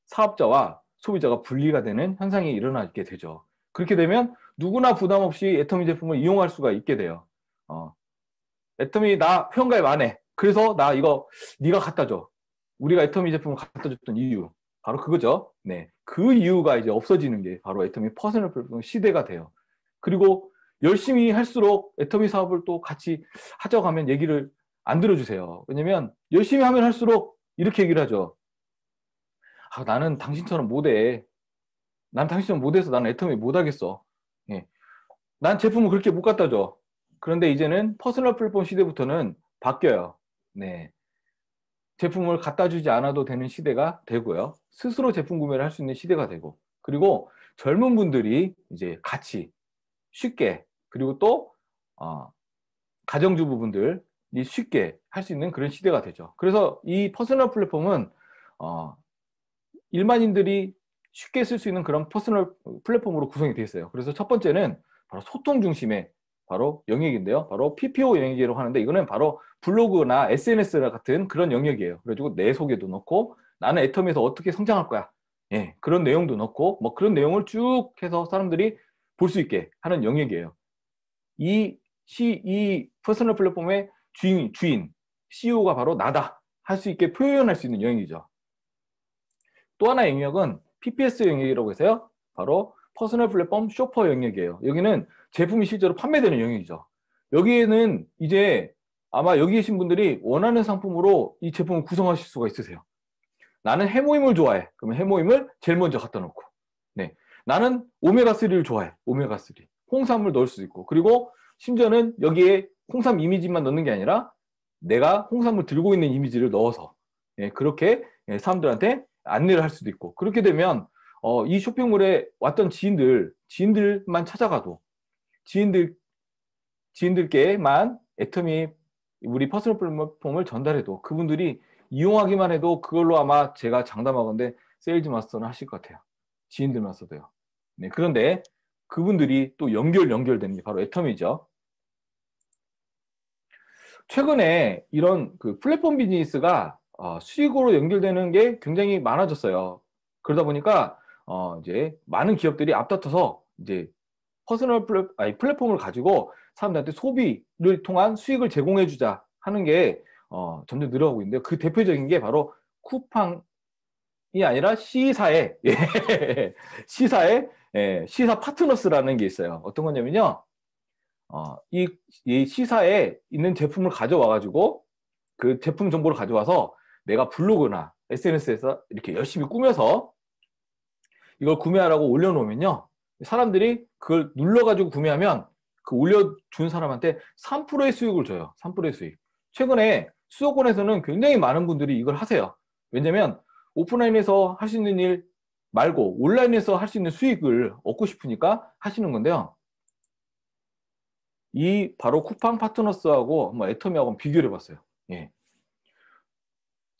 사업자와 소비자가 분리가 되는 현상이 일어나게 되죠. 그렇게 되면 누구나 부담 없이 애터미 제품을 이용할 수가 있게 돼요. 어. 애터미 나 평가에 많해. 그래서 나 이거 네가 갖다 줘. 우리가 애터미 제품을 갖다 줬던 이유 바로 그거죠. 네, 그 이유가 이제 없어지는 게 바로 애터미 퍼스널 플랫폼 시대가 돼요. 그리고 열심히 할수록 애터미 사업을 또 같이 하자고 하면 얘기를 안 들어주세요. 왜냐면 열심히 하면 할수록 이렇게 얘기를 하죠. 아, 나는 당신처럼 못해. 난 당신처럼 못해서 나는 애터미 못하겠어. 예. 난 제품을 그렇게 못 갖다 줘. 그런데 이제는 퍼스널 플랫폼 시대부터는 바뀌어요. 네. 제품을 갖다 주지 않아도 되는 시대가 되고요. 스스로 제품 구매를 할 수 있는 시대가 되고 그리고 젊은 분들이 이제 같이 쉽게 그리고 또 어, 가정주부분들이 쉽게 할 수 있는 그런 시대가 되죠. 그래서 이 퍼스널 플랫폼은 어, 일반인들이 쉽게 쓸 수 있는 그런 퍼스널 플랫폼으로 구성이 되어 있어요. 그래서 첫 번째는 바로 소통 중심의 바로 영역인데요. 바로 PPO 영역이라고 하는데 이거는 바로 블로그나 SNS 같은 그런 영역이에요. 그래가지고 내 소개도 넣고 나는 애텀에서 어떻게 성장할 거야. 예, 그런 내용도 넣고 뭐 그런 내용을 쭉 해서 사람들이 볼 수 있게 하는 영역이에요. 이 시, 이 퍼스널 플랫폼의 주인, 주인, CEO가 바로 나다. 할 수 있게 표현할 수 있는 영역이죠. 또 하나 영역은 PPS 영역이라고 해서요. 바로 퍼스널 플랫폼 쇼퍼 영역이에요. 여기는 제품이 실제로 판매되는 영역이죠. 여기에는 이제 아마 여기 계신 분들이 원하는 상품으로 이 제품을 구성하실 수가 있으세요. 나는 해모임을 좋아해. 그러면 해모임을 제일 먼저 갖다 놓고. 네. 나는 오메가3를 좋아해. 오메가3. 홍삼을 넣을 수도 있고. 그리고 심지어는 여기에 홍삼 이미지만 넣는 게 아니라 내가 홍삼을 들고 있는 이미지를 넣어서 예, 그렇게 예, 사람들한테 안내를 할 수도 있고 그렇게 되면 어, 이 쇼핑몰에 왔던 지인들 지인들만 찾아가도 지인들 지인들께만 애터미 우리 퍼스널 플랫폼을 전달해도 그분들이 이용하기만 해도 그걸로 아마 제가 장담하건데 세일즈 마스터는 하실 것 같아요. 지인들만 써도요. 네, 그런데 그분들이 또 연결 연결되는 게 바로 애터미죠 최근에 이런 그 플랫폼 비즈니스가 어, 수익으로 연결되는 게 굉장히 많아졌어요. 그러다 보니까 어, 이제 많은 기업들이 앞다퉈서 이제 퍼스널 플랫, 아니, 플랫폼을 가지고 사람들한테 소비를 통한 수익을 제공해주자 하는 게 어, 점점 늘어가고 있는데 그 대표적인 게 바로 쿠팡이 아니라 시사의 *laughs* 예, C사의 예, 시사 파트너스라는 게 있어요. 어떤 거냐면요, 어, 이, 이시사에 있는 제품을 가져와가지고 그 제품 정보를 가져와서 내가 블로그나 SNS에서 이렇게 열심히 꾸며서 이걸 구매하라고 올려놓으면요. 사람들이 그걸 눌러가지고 구매하면 그 올려준 사람한테 3%의 수익을 줘요. 3%의 수익. 최근에 수도권에서는 굉장히 많은 분들이 이걸 하세요. 왜냐면 오프라인에서 할 수 있는 일 말고 온라인에서 할 수 있는 수익을 얻고 싶으니까 하시는 건데요. 이 바로 쿠팡 파트너스하고 뭐 애터미하고 비교를 해봤어요. 예.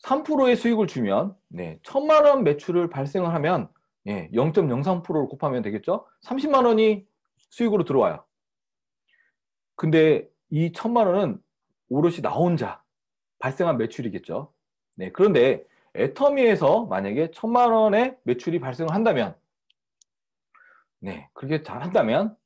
3%의 수익을 주면 네, 천만 원 매출을 발생을 하면 예, 0.03%를 곱하면 되겠죠? 30만 원이 수익으로 들어와요. 근데 이1 천만 원은 오롯이 나 혼자 발생한 매출이겠죠. 네, 그런데 애터미에서 만약에 1 천만 원의 매출이 발생한다면 네, 그렇게 잘 한다면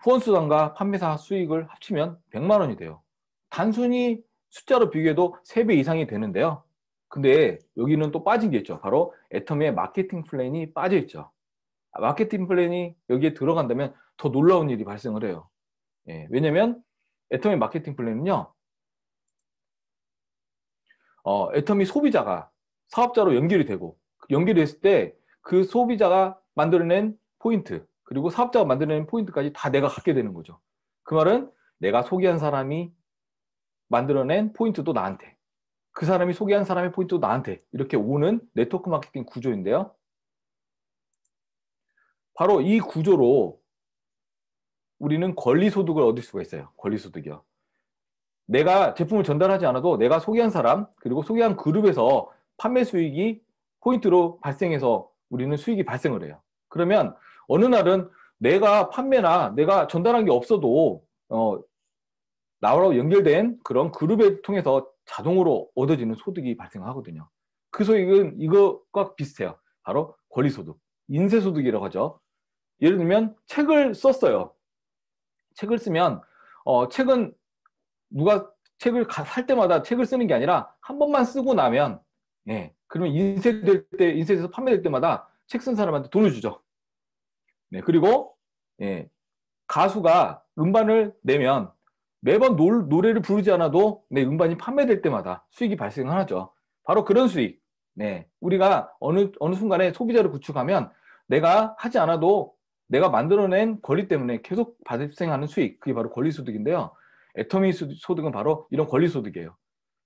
후원수당과 판매사 수익을 합치면 100만 원이 돼요. 단순히 숫자로 비교해도 3배 이상이 되는데요. 근데 여기는 또 빠진 게 있죠. 바로 애텀의 마케팅 플랜이 빠져 있죠. 아, 마케팅 플랜이 여기에 들어간다면 더 놀라운 일이 발생을 해요. 예, 왜냐면 애텀의 마케팅 플랜은요. 어, 애텀이 소비자가 사업자로 연결이 되고 연결이 됐을 때 그 소비자가 만들어낸 포인트 그리고 사업자가 만들어낸 포인트까지 다 내가 갖게 되는 거죠. 그 말은 내가 소개한 사람이 만들어낸 포인트도 나한테 그 사람이 소개한 사람의 포인트도 나한테 이렇게 오는 네트워크 마케팅 구조인데요. 바로 이 구조로 우리는 권리소득을 얻을 수가 있어요. 권리소득이요. 내가 제품을 전달하지 않아도 내가 소개한 사람 그리고 소개한 그룹에서 판매 수익이 포인트로 발생해서 우리는 수익이 발생을 해요. 그러면 어느 날은 내가 판매나 내가 전달한 게 없어도 어, 나와 연결된 그런 그룹에 통해서 자동으로 얻어지는 소득이 발생하거든요. 그 소익은 이것과 비슷해요. 바로 권리소득, 인쇄소득이라고 하죠. 예를 들면 책을 썼어요. 책을 쓰면 어, 책은 누가 책을 살 때마다 책을 쓰는 게 아니라 한 번만 쓰고 나면 예, 그러면 인쇄될 때 인쇄돼서 판매될 때마다 책 쓴 사람한테 돈을 주죠. 네, 그리고 예, 가수가 음반을 내면 매번 놀, 노래를 부르지 않아도 내 네, 음반이 판매될 때마다 수익이 발생하죠. 바로 그런 수익. 네. 우리가 어느, 어느 순간에 소비자를 구축하면 내가 하지 않아도 내가 만들어낸 권리 때문에 계속 발생하는 수익. 그게 바로 권리소득인데요. 애터미 소득은 바로 이런 권리소득이에요.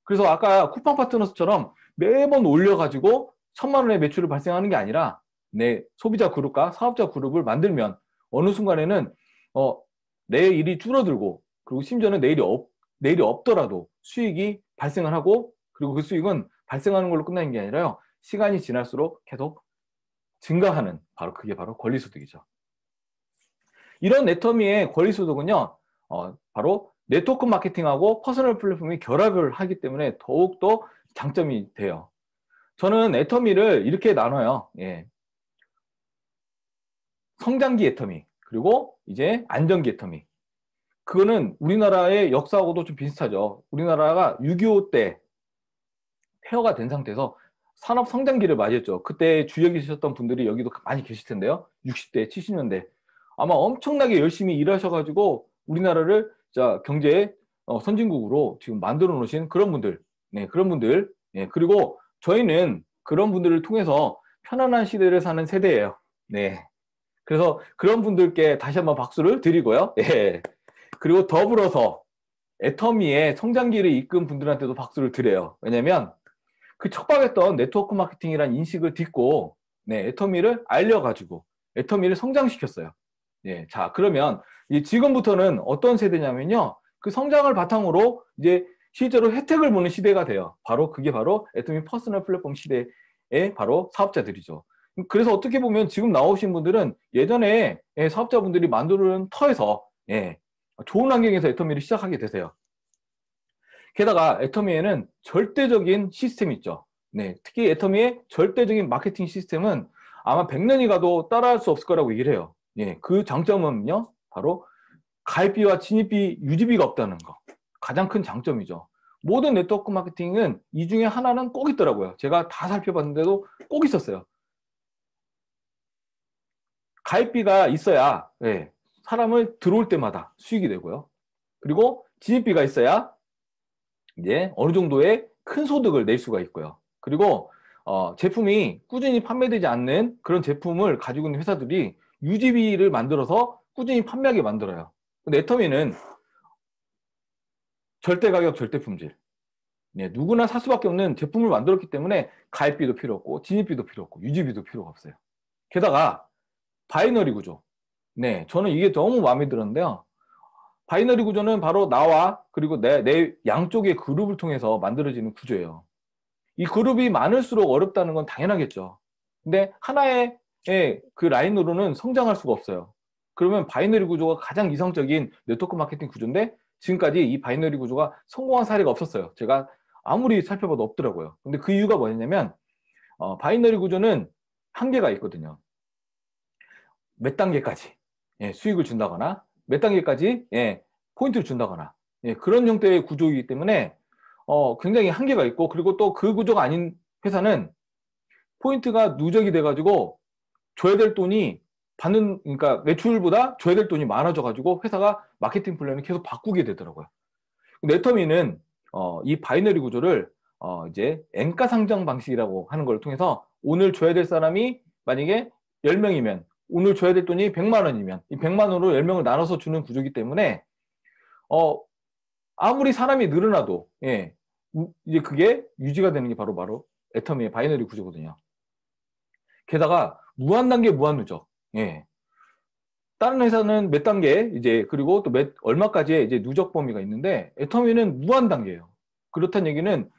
그래서 아까 쿠팡 파트너스처럼 매번 올려가지고 천만 원의 매출을 발생하는 게 아니라 내 소비자 그룹과 사업자 그룹을 만들면 어느 순간에는 어, 내 일이 줄어들고 그리고 심지어는 내일이 없 내일이 없더라도 수익이 발생을 하고 그리고 그 수익은 발생하는 걸로 끝나는 게 아니라요. 시간이 지날수록 계속 증가하는 바로 그게 바로 권리소득이죠. 이런 네터미의 권리소득은요. 어, 바로 네트워크 마케팅하고 퍼스널 플랫폼이 결합을 하기 때문에 더욱더 장점이 돼요. 저는 애터미를 이렇게 나눠요. 예. 성장기 애터미 그리고 이제 안정기 애터미 그거는 우리나라의 역사하고도 좀 비슷하죠. 우리나라가 6.25 때 폐허가 된 상태에서 산업 성장기를 맞이했죠. 그때 주역이 계셨던 분들이 여기도 많이 계실 텐데요. 60대, 70년대. 아마 엄청나게 열심히 일하셔가지고 우리나라를 자 경제의 어, 선진국으로 지금 만들어 놓으신 그런 분들. 네, 그런 분들. 네, 그리고 저희는 그런 분들을 통해서 편안한 시대를 사는 세대예요. 네. 그래서 그런 분들께 다시 한번 박수를 드리고요. 예. 그리고 더불어서 애터미의 성장기를 이끈 분들한테도 박수를 드려요. 왜냐면 그 척박했던 네트워크 마케팅이란 인식을 딛고 네, 애터미를 알려가지고 애터미를 성장시켰어요. 예, 자 그러면 지금부터는 어떤 세대냐면요. 그 성장을 바탕으로 이제 실제로 혜택을 보는 시대가 돼요. 바로 그게 바로 애터미 퍼스널 플랫폼 시대의 바로 사업자들이죠. 그래서 어떻게 보면 지금 나오신 분들은 예전에 예, 사업자분들이 만들어 놓은 터에서 예, 좋은 환경에서 애터미를 시작하게 되세요. 게다가 애터미에는 절대적인 시스템이 있죠. 네, 특히 애터미의 절대적인 마케팅 시스템은 아마 100년이 가도 따라할 수 없을 거라고 얘기를 해요. 예, 그 장점은요, 바로 가입비와 진입비, 유지비가 없다는 거. 가장 큰 장점이죠. 모든 네트워크 마케팅은 이 중에 하나는 꼭 있더라고요. 제가 다 살펴봤는데도 꼭 있었어요. 가입비가 있어야 예, 사람을 들어올 때마다 수익이 되고요. 그리고 진입비가 있어야 이제 어느 정도의 큰 소득을 낼 수가 있고요. 그리고 어, 제품이 꾸준히 판매되지 않는 그런 제품을 가지고 있는 회사들이 유지비를 만들어서 꾸준히 판매하게 만들어요. 근데 애터미는 절대 가격, 절대 품질. 네, 누구나 살 수밖에 없는 제품을 만들었기 때문에 가입비도 필요 없고 진입비도 필요 없고 유지비도 필요가 없어요. 게다가 바이너리 구조. 네, 저는 이게 너무 마음에 들었는데요. 바이너리 구조는 바로 나와 그리고 내, 내 양쪽의 그룹을 통해서 만들어지는 구조예요. 이 그룹이 많을수록 어렵다는 건 당연하겠죠. 근데 하나의 예, 그 라인으로는 성장할 수가 없어요. 그러면 바이너리 구조가 가장 이성적인 네트워크 마케팅 구조인데 지금까지 이 바이너리 구조가 성공한 사례가 없었어요. 제가 아무리 살펴봐도 없더라고요. 근데 그 이유가 뭐냐면 어, 바이너리 구조는 한계가 있거든요. 몇 단계까지 예, 수익을 준다거나 몇 단계까지 예, 포인트를 준다거나 예, 그런 형태의 구조이기 때문에 어, 굉장히 한계가 있고 그리고 또 그 구조가 아닌 회사는 포인트가 누적이 돼가지고 줘야 될 돈이 받는 그러니까 매출보다 줘야 될 돈이 많아져가지고 회사가 마케팅 플랜을 계속 바꾸게 되더라고요. 네터미는 어, 이 바이너리 구조를 어, 이제 엔가 상장 방식이라고 하는 걸 통해서 오늘 줘야 될 사람이 만약에 10명이면 오늘 줘야 될 돈이 100만 원이면 이 100만 원으로 10명을 나눠서 주는 구조기 이 때문에 어 아무리 사람이 늘어나도 예 이제 그게 유지가 되는 게 바로 바로 애터미의 바이너리 구조거든요. 게다가 무한 단계 무한 누적. 예. 다른 회사는 몇 단계 이제 그리고 또 몇 얼마까지의 이제 누적 범위가 있는데 애터미는 무한 단계예요. 그렇다는 얘기는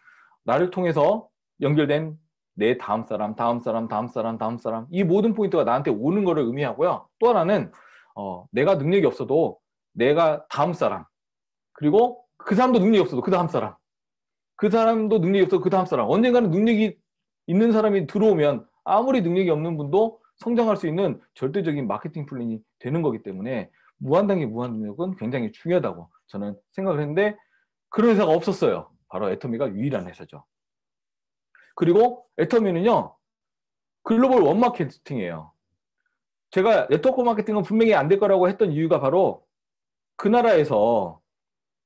나를 통해서 연결된 내 다음 사람, 다음 사람, 다음 사람, 다음 사람 이 모든 포인트가 나한테 오는 거를 의미하고요. 또 하나는 어, 내가 능력이 없어도 내가 다음 사람 그리고 그 사람도 능력이 없어도 그 다음 사람 그 사람도 능력이 없어도 그 다음 사람 언젠가는 능력이 있는 사람이 들어오면 아무리 능력이 없는 분도 성장할 수 있는 절대적인 마케팅 플랜이 되는 거기 때문에 무한당의 무한능력은 굉장히 중요하다고 저는 생각을 했는데 그런 회사가 없었어요. 바로 애터미가 유일한 회사죠. 그리고 애터미는요, 글로벌 원마케팅이에요. 제가 네트워크 마케팅은 분명히 안 될 거라고 했던 이유가 바로 그 나라에서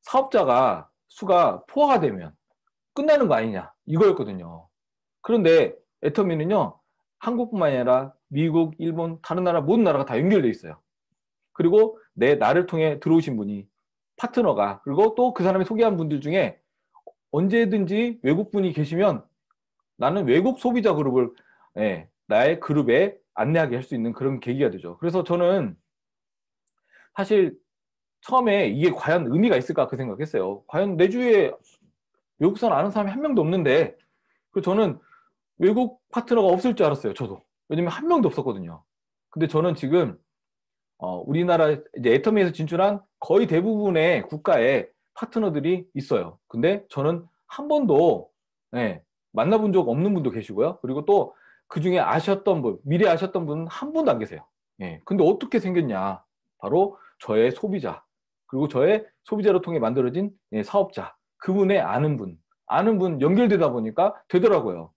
사업자가 수가 포화가 되면 끝나는 거 아니냐 이거였거든요. 그런데 애터미는요 한국뿐만 아니라 미국, 일본, 다른 나라 모든 나라가 다 연결돼 있어요. 그리고 내 나를 통해 들어오신 분이 파트너가 그리고 또 그 사람이 소개한 분들 중에 언제든지 외국 분이 계시면 나는 외국 소비자 그룹을 예, 나의 그룹에 안내하게 할 수 있는 그런 계기가 되죠. 그래서 저는 사실 처음에 이게 과연 의미가 있을까 그 생각했어요. 과연 내 주위에 외국 사람 아는 사람이 한 명도 없는데 그 저는 외국 파트너가 없을 줄 알았어요. 저도 왜냐면 한 명도 없었거든요. 근데 저는 지금 어, 우리나라 이제 애터미에서 진출한 거의 대부분의 국가에 파트너들이 있어요. 근데 저는 한 번도 예, 만나본 적 없는 분도 계시고요. 그리고 또 그 중에 아셨던 분, 미리 아셨던 분은 한 분도 안 계세요. 예. 근데 어떻게 생겼냐? 바로 저의 소비자, 그리고 저의 소비자를 통해 만들어진 예, 사업자, 그분의 아는 분, 아는 분 연결되다 보니까 되더라고요.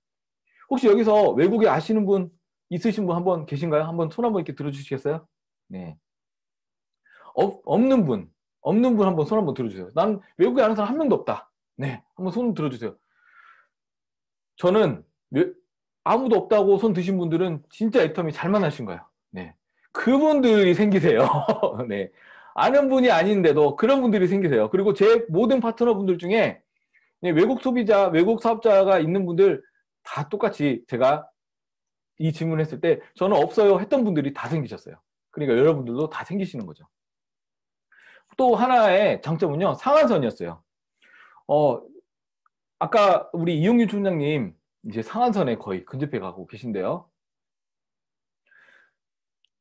혹시 여기서 외국에 아시는 분 있으신 분 한번 계신가요? 한 번 손 한번 이렇게 들어주시겠어요? 네. 어, 없는 분, 없는 분 한 번 손 한 번 들어주세요. 난 외국에 아는 사람 한 명도 없다. 네, 한번 손 들어주세요. 저는 아무도 없다고 손 드신 분들은 진짜 애텀미잘 만나신 거예요. 네. 그분들이 생기세요. *laughs* 네. 아는 분이 아닌데도 그런 분들이 생기세요. 그리고 제 모든 파트너분들 중에 네, 외국 소비자, 외국 사업자가 있는 분들 다 똑같이 제가 이 질문했을 때 저는 없어요 했던 분들이 다 생기셨어요. 그러니까 여러분들도 다 생기시는 거죠. 또 하나의 장점은요. 상한선이었어요. 어, 아까 우리 이용윤 총장님 이제 상한선에 거의 근접해 가고 계신데요.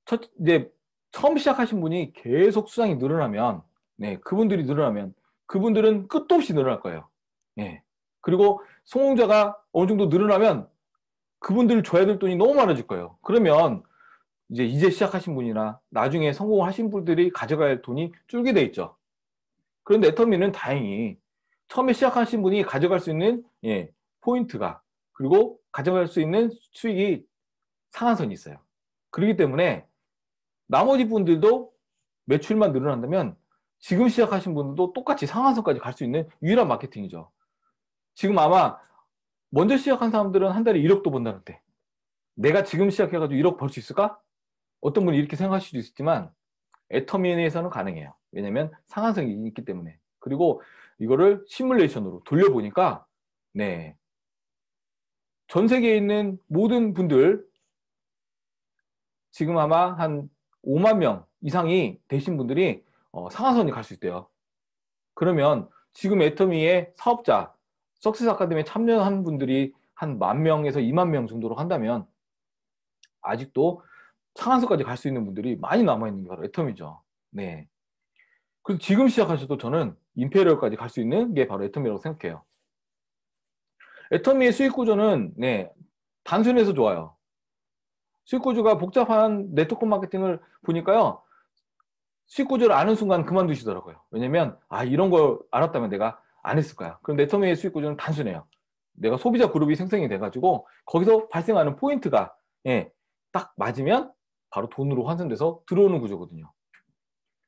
첫, 이제 처음 시작하신 분이 계속 수장이 늘어나면, 네, 그분들이 늘어나면 그분들은 끝도 없이 늘어날 거예요. 예. 그리고 성공자가 어느 정도 늘어나면 그분들 줘야 될 돈이 너무 많아질 거예요. 그러면 이제 이제 시작하신 분이나 나중에 성공하신 분들이 가져갈 돈이 줄게 돼 있죠. 그런데 애터미는 다행히 처음에 시작하신 분이 가져갈 수 있는 예, 포인트가 그리고 가져갈 수 있는 수익이 상한선이 있어요. 그렇기 때문에 나머지 분들도 매출만 늘어난다면 지금 시작하신 분들도 똑같이 상한선까지 갈 수 있는 유일한 마케팅이죠. 지금 아마 먼저 시작한 사람들은 한 달에 1억도 번다는데 내가 지금 시작해가지고 1억 벌 수 있을까? 어떤 분이 이렇게 생각하실 수도 있지만 애터미에서는 가능해요. 왜냐면 하 상한선이 있기 때문에. 그리고 이거를 시뮬레이션으로 돌려보니까 네. 전 세계에 있는 모든 분들 지금 아마 한 5만 명 이상이 되신 분들이 어, 상하선이 갈 수 있대요. 그러면 지금 애터미의 사업자, 석세스 아카데미에 참여한 분들이 한 만 명에서 2만 명 정도로 한다면 아직도 상한선까지 갈 수 있는 분들이 많이 남아있는 게 바로 애터미죠. 네. 그래서 지금 시작하셔도 저는 임페리얼까지 갈 수 있는 게 바로 애터미라고 생각해요. 애터미의 수익 구조는 네, 단순해서 좋아요. 수익 구조가 복잡한 네트워크 마케팅을 보니까요. 수익 구조를 아는 순간 그만두시더라고요. 왜냐면 아 이런 걸 알았다면 내가 안 했을 거야. 그럼 네터미의 수익 구조는 단순해요. 내가 소비자 그룹이 생성이 돼가지고 거기서 발생하는 포인트가 예, 딱 맞으면 바로 돈으로 환산돼서 들어오는 구조거든요.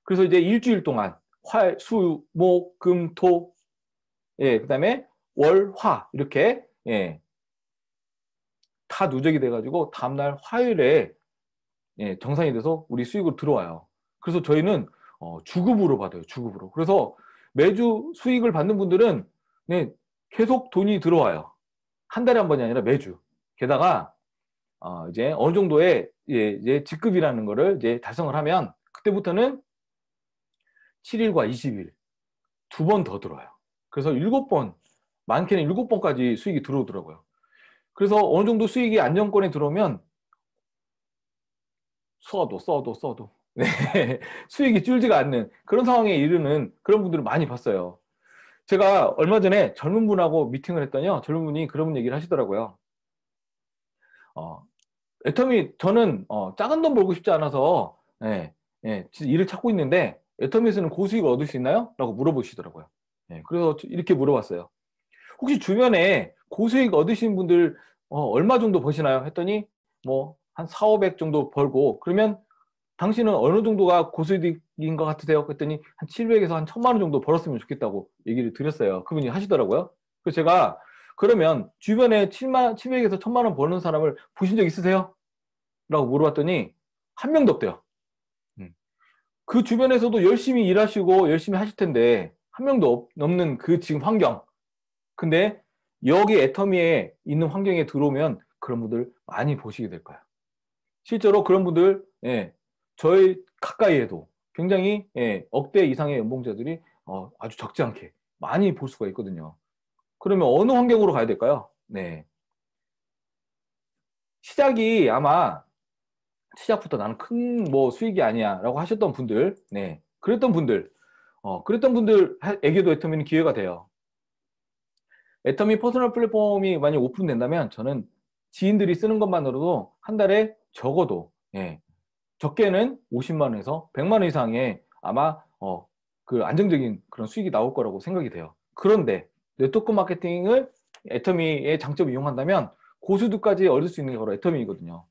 그래서 이제 일주일 동안 활, 수, 목, 금, 토. 예, 그 다음에 월, 화. 이렇게, 예. 다 누적이 돼가지고, 다음날 화요일에, 예, 정산이 돼서 우리 수익으로 들어와요. 그래서 저희는, 어, 주급으로 받아요. 주급으로. 그래서 매주 수익을 받는 분들은, 네, 계속 돈이 들어와요. 한 달에 한 번이 아니라 매주. 게다가, 어, 이제 어느 정도의, 예, 이제 직급이라는 거를 이제 달성을 하면, 그때부터는 7일과 20일 두 번 더 들어와요. 그래서 7번 많게는 7번까지 수익이 들어오더라고요. 그래서 어느 정도 수익이 안정권에 들어오면 써도 써도 써도 *laughs* 네. 수익이 줄지가 않는 그런 상황에 이르는 그런 분들을 많이 봤어요. 제가 얼마 전에 젊은 분하고 미팅을 했더니요. 젊은 분이 그런 얘기를 하시더라고요. 어, 애터미 저는 어, 작은 돈 벌고 싶지 않아서 예, 예, 일을 찾고 있는데 애터미에서는 고수익을 얻을 수 있나요? 라고 물어보시더라고요. 네, 그래서 이렇게 물어봤어요. 혹시 주변에 고수익 얻으신 분들 어, 얼마 정도 버시나요? 했더니 뭐한 4, 500 정도 벌고 그러면 당신은 어느 정도가 고수익인 것 같으세요? 했더니 한 700에서 한 1000만 원 정도 벌었으면 좋겠다고 얘기를 드렸어요. 그분이 하시더라고요. 그래서 제가 그러면 주변에 7만, 700에서 1000만 원 버는 사람을 보신 적 있으세요? 라고 물어봤더니 한 명도 없대요. 그 주변에서도 열심히 일하시고 열심히 하실 텐데 한 명도 없는그 지금 환경. 근데 여기 애터미에 있는 환경에 들어오면 그런 분들 많이 보시게 될 거야. 실제로 그런 분들 예, 저희 가까이에도 굉장히 예, 억대 이상의 연봉자들이 어, 아주 적지 않게 많이 볼 수가 있거든요. 그러면 어느 환경으로 가야 될까요? 네. 시작이 아마 시작부터 나는 큰뭐 수익이 아니야라고 하셨던 분들, 네, 그랬던 분들, 어, 그랬던 분들 애교도 애터미는 기회가 돼요. 애터미 퍼스널 플랫폼이 만약 오픈된다면 저는 지인들이 쓰는 것만으로도 한 달에 적어도 예, 적게는 50만 원에서 100만 원 이상의 아마 어, 그 안정적인 그런 수익이 나올 거라고 생각이 돼요. 그런데 네트워크 마케팅을 애터미의 장점을 이용한다면 고수도까지 얻을 수 있는 게 바로 애터미이거든요.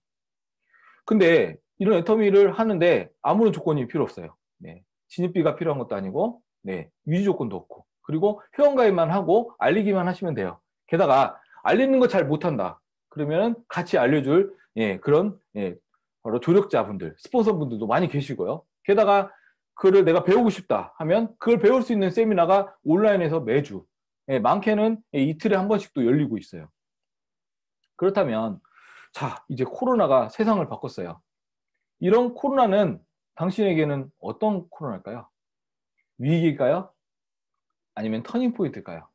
근데 이런 애터미를 하는데 아무런 조건이 필요 없어요. 네. 진입비가 필요한 것도 아니고 네. 유지 조건도 없고 그리고 회원가입만 하고 알리기만 하시면 돼요. 게다가 알리는 거 잘 못한다. 그러면 같이 알려줄 예, 그런 예, 바로 조력자분들, 스폰서분들도 많이 계시고요. 게다가 그를 내가 배우고 싶다 하면 그걸 배울 수 있는 세미나가 온라인에서 매주 예, 많게는 이틀에 한 번씩도 열리고 있어요. 그렇다면 자, 이제 코로나가 세상을 바꿨어요. 이런 코로나는 당신에게는 어떤 코로나일까요? 위기일까요? 아니면 터닝포인트일까요?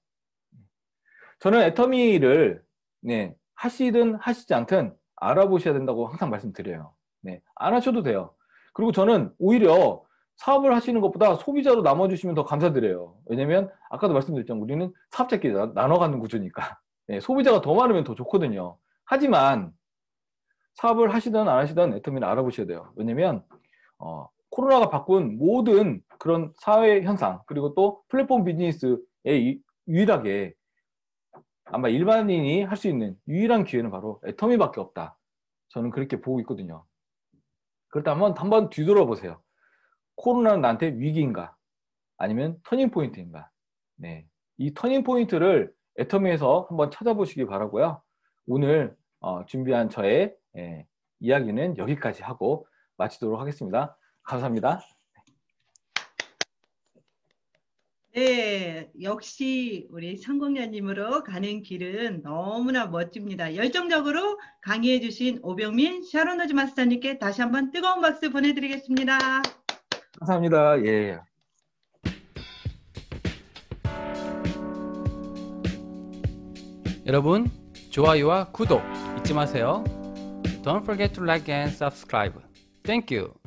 저는 애터미를 네, 하시든 하시지 않든 알아보셔야 된다고 항상 말씀드려요. 네, 안 하셔도 돼요. 그리고 저는 오히려 사업을 하시는 것보다 소비자로 남아주시면 더 감사드려요. 왜냐면 아까도 말씀드렸지만 우리는 사업자끼리 나눠 가는 구조니까 네, 소비자가 더 많으면 더 좋거든요. 하지만 사업을 하시든 안 하시든 애터미는 알아보셔야 돼요. 왜냐면 어, 코로나가 바꾼 모든 그런 사회 현상 그리고 또 플랫폼 비즈니스에 유일하게 아마 일반인이 할 수 있는 유일한 기회는 바로 애터미밖에 없다. 저는 그렇게 보고 있거든요. 그렇다면 한번 뒤돌아보세요. 코로나는 나한테 위기인가? 아니면 터닝포인트인가? 네. 이 터닝포인트를 애터미에서 한번 찾아보시기 바라고요. 오늘 어, 준비한 저의 예, 이야기는 여기까지 하고 마치도록 하겠습니다. 감사합니다. 네, 역시 우리 성공자님으로 가는 길은 너무나 멋집니다. 열정적으로 강의해 주신 오병민 샤론너즈 마스터님께 다시 한번 뜨거운 박수 보내드리겠습니다. 감사합니다. 예. 여러분 좋아요와 구독 잊지 마세요. Don't forget to like and subscribe. Thank you.